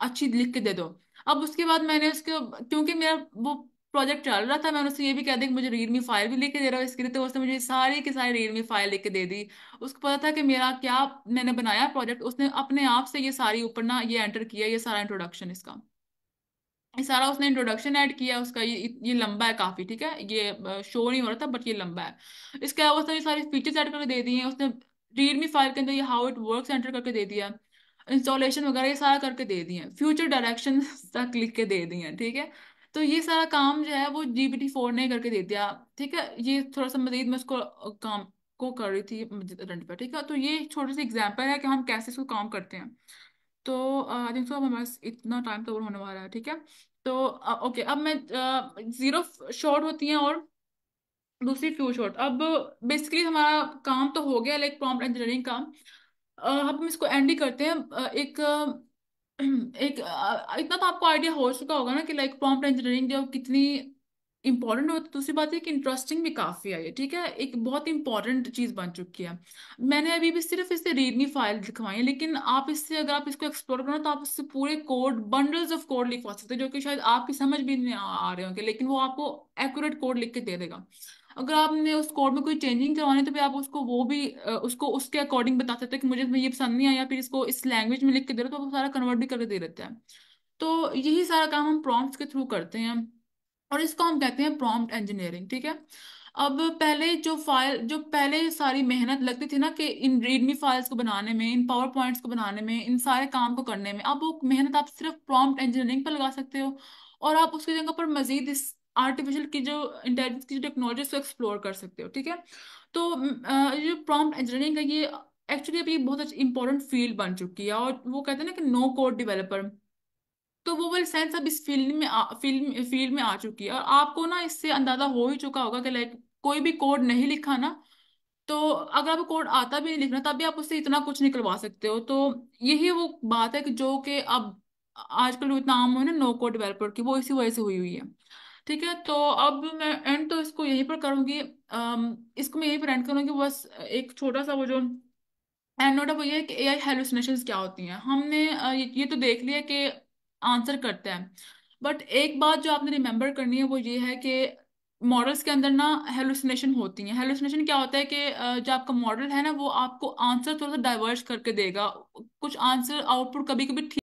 अच्छी लिख के दे दो अब उसके बाद मैंने उसके क्योंकि मेरा वो प्रोजेक्ट चल रहा था मैंने उससे ये भी कह दिया कि मुझे रीडमी फाइल भी लेके दे रहा है इसके लिए तो उसने मुझे सारी की सारी रीडमी फाइल लेके दे दी उसको पता था कि मेरा क्या मैंने बनाया प्रोजेक्ट उसने अपने आप से ये सारी ऊपर ना ये एंटर किया ये सारा इंट्रोडक्शन इसका सारा उसने इंट्रोडक्शन ऐड किया उसका ये ये लंबा है काफी ठीक है ये शो नहीं हो रहा था बट ये लंबा है इसके अलावा उसने सारे फीचर्स ऐड करके दे दिए हैं उसने रीडमी फाइल के अंदर ये हाउ इट वर्क एंटर करके दे दिया इंस्टॉलेशन वगैरह ये सारा करके दे दिए फ्यूचर डायरेक्शन तक लिख के दे दिए ठीक है तो ये सारा काम जो है वो जी बी टी फोर ने करके दे दिया ठीक है ये थोड़ा सा मजीद मैं उसको काम को कर रही थी ठीक है तो ये छोटी सी एग्जाम्पल है कि हम कैसे इसको काम करते हैं तो आई थिंक सो अब हमारे इतना टाइम तो ओवर होने वाला है ठीक है तो ओके अब मैं जीरो शॉर्ट होती है और दूसरी फ्यू शॉर्ट अब बेसिकली हमारा काम तो हो गया लाइक प्रॉम्प्ट इंजीनियरिंग काम अब हम इसको एंड ही करते हैं एक एक इतना तो आपको आइडिया हो चुका होगा ना कि लाइक प्रॉम्प्ट इंजीनियरिंग जो कितनी इंपॉर्टेंट और दूसरी बात है कि इंटरेस्टिंग भी काफ़ी आई है ठीक है एक बहुत इंपॉर्टेंट चीज़ बन चुकी है मैंने अभी भी सिर्फ इससे रीडमी फाइल लिखवाई है लेकिन आप इससे अगर आप इसको एक्सप्लोर करो तो आप इससे पूरे कोड बंडल्स ऑफ कोड लिखवा सकते हैं जो कि शायद आपकी समझ भी नहीं आ रहे होंगे लेकिन वो आपको एक्यूरेट कोड लिख के दे देगा अगर आपने उस कोड में कोई चेंजिंग करवानी है तो भी आप उसको वो भी उसको उसके अकॉर्डिंग बता सकते हैं कि मुझे इसमें ये पसंद नहीं आया फिर इसको इस लैंग्वेज में लिख के दे रहे हो तो आप सारा कन्वर्ट भी करके दे देते हैं तो यही सारा काम हम प्रॉम्प्ट्स के थ्रू करते हैं और इसको हम कहते हैं प्रॉम्प्ट इंजीनियरिंग ठीक है अब पहले जो फाइल जो पहले सारी मेहनत लगती थी ना कि इन रीडमी फाइल्स को बनाने में इन पावर पॉइंट्स को बनाने में इन सारे काम को करने में अब वो मेहनत आप सिर्फ प्रॉम्प्ट इंजीनियरिंग पर लगा सकते हो और आप उसकी जगह पर मजीद इस आर्टिफिशियल की जो इंटेलिजेंस की जो टेक्नोलॉजी उसको एक्सप्लोर कर सकते हो ठीक है तो जो प्रॉम्प्ट इंजीनियरिंग है ये एक्चुअली अभी बहुत अच्छी इंपॉर्टेंट फील्ड बन चुकी है और वो कहते हैं ना कि नो कोड डिवेलपर तो वो वाली सेंस अब इस फील्ड में फील्ड फील्ड में आ चुकी है और आपको ना इससे अंदाजा हो ही चुका होगा कि लाइक कोई भी कोड नहीं लिखा ना तो अगर आपको कोड आता भी नहीं लिखना तब भी आप उससे इतना कुछ निकलवा सकते हो तो यही वो बात है कि जो कि अब आजकल इतना आम हुआ ना नो कोड डेवलपर की वो इसी वजह से हुई हुई है ठीक है तो अब मैं एंड तो इसको यहीं पर करूंगी इसको मैं यहीं पर एंड करूंगी बस एक छोटा सा वो जो एंड नोट वो ये है कि ए आई हेलुसिनेशन क्या होती हैं हमने ये तो देख लिया कि आंसर करता है बट एक बात जो आपने रिमेंबर करनी है वो ये है कि मॉडल्स के अंदर ना हेलुसिनेशन होती है हेलुसिनेशन क्या होता है कि जो आपका मॉडल है ना वो आपको आंसर थोड़ा सा डाइवर्स करके देगा कुछ आंसर आउटपुट कभी कभी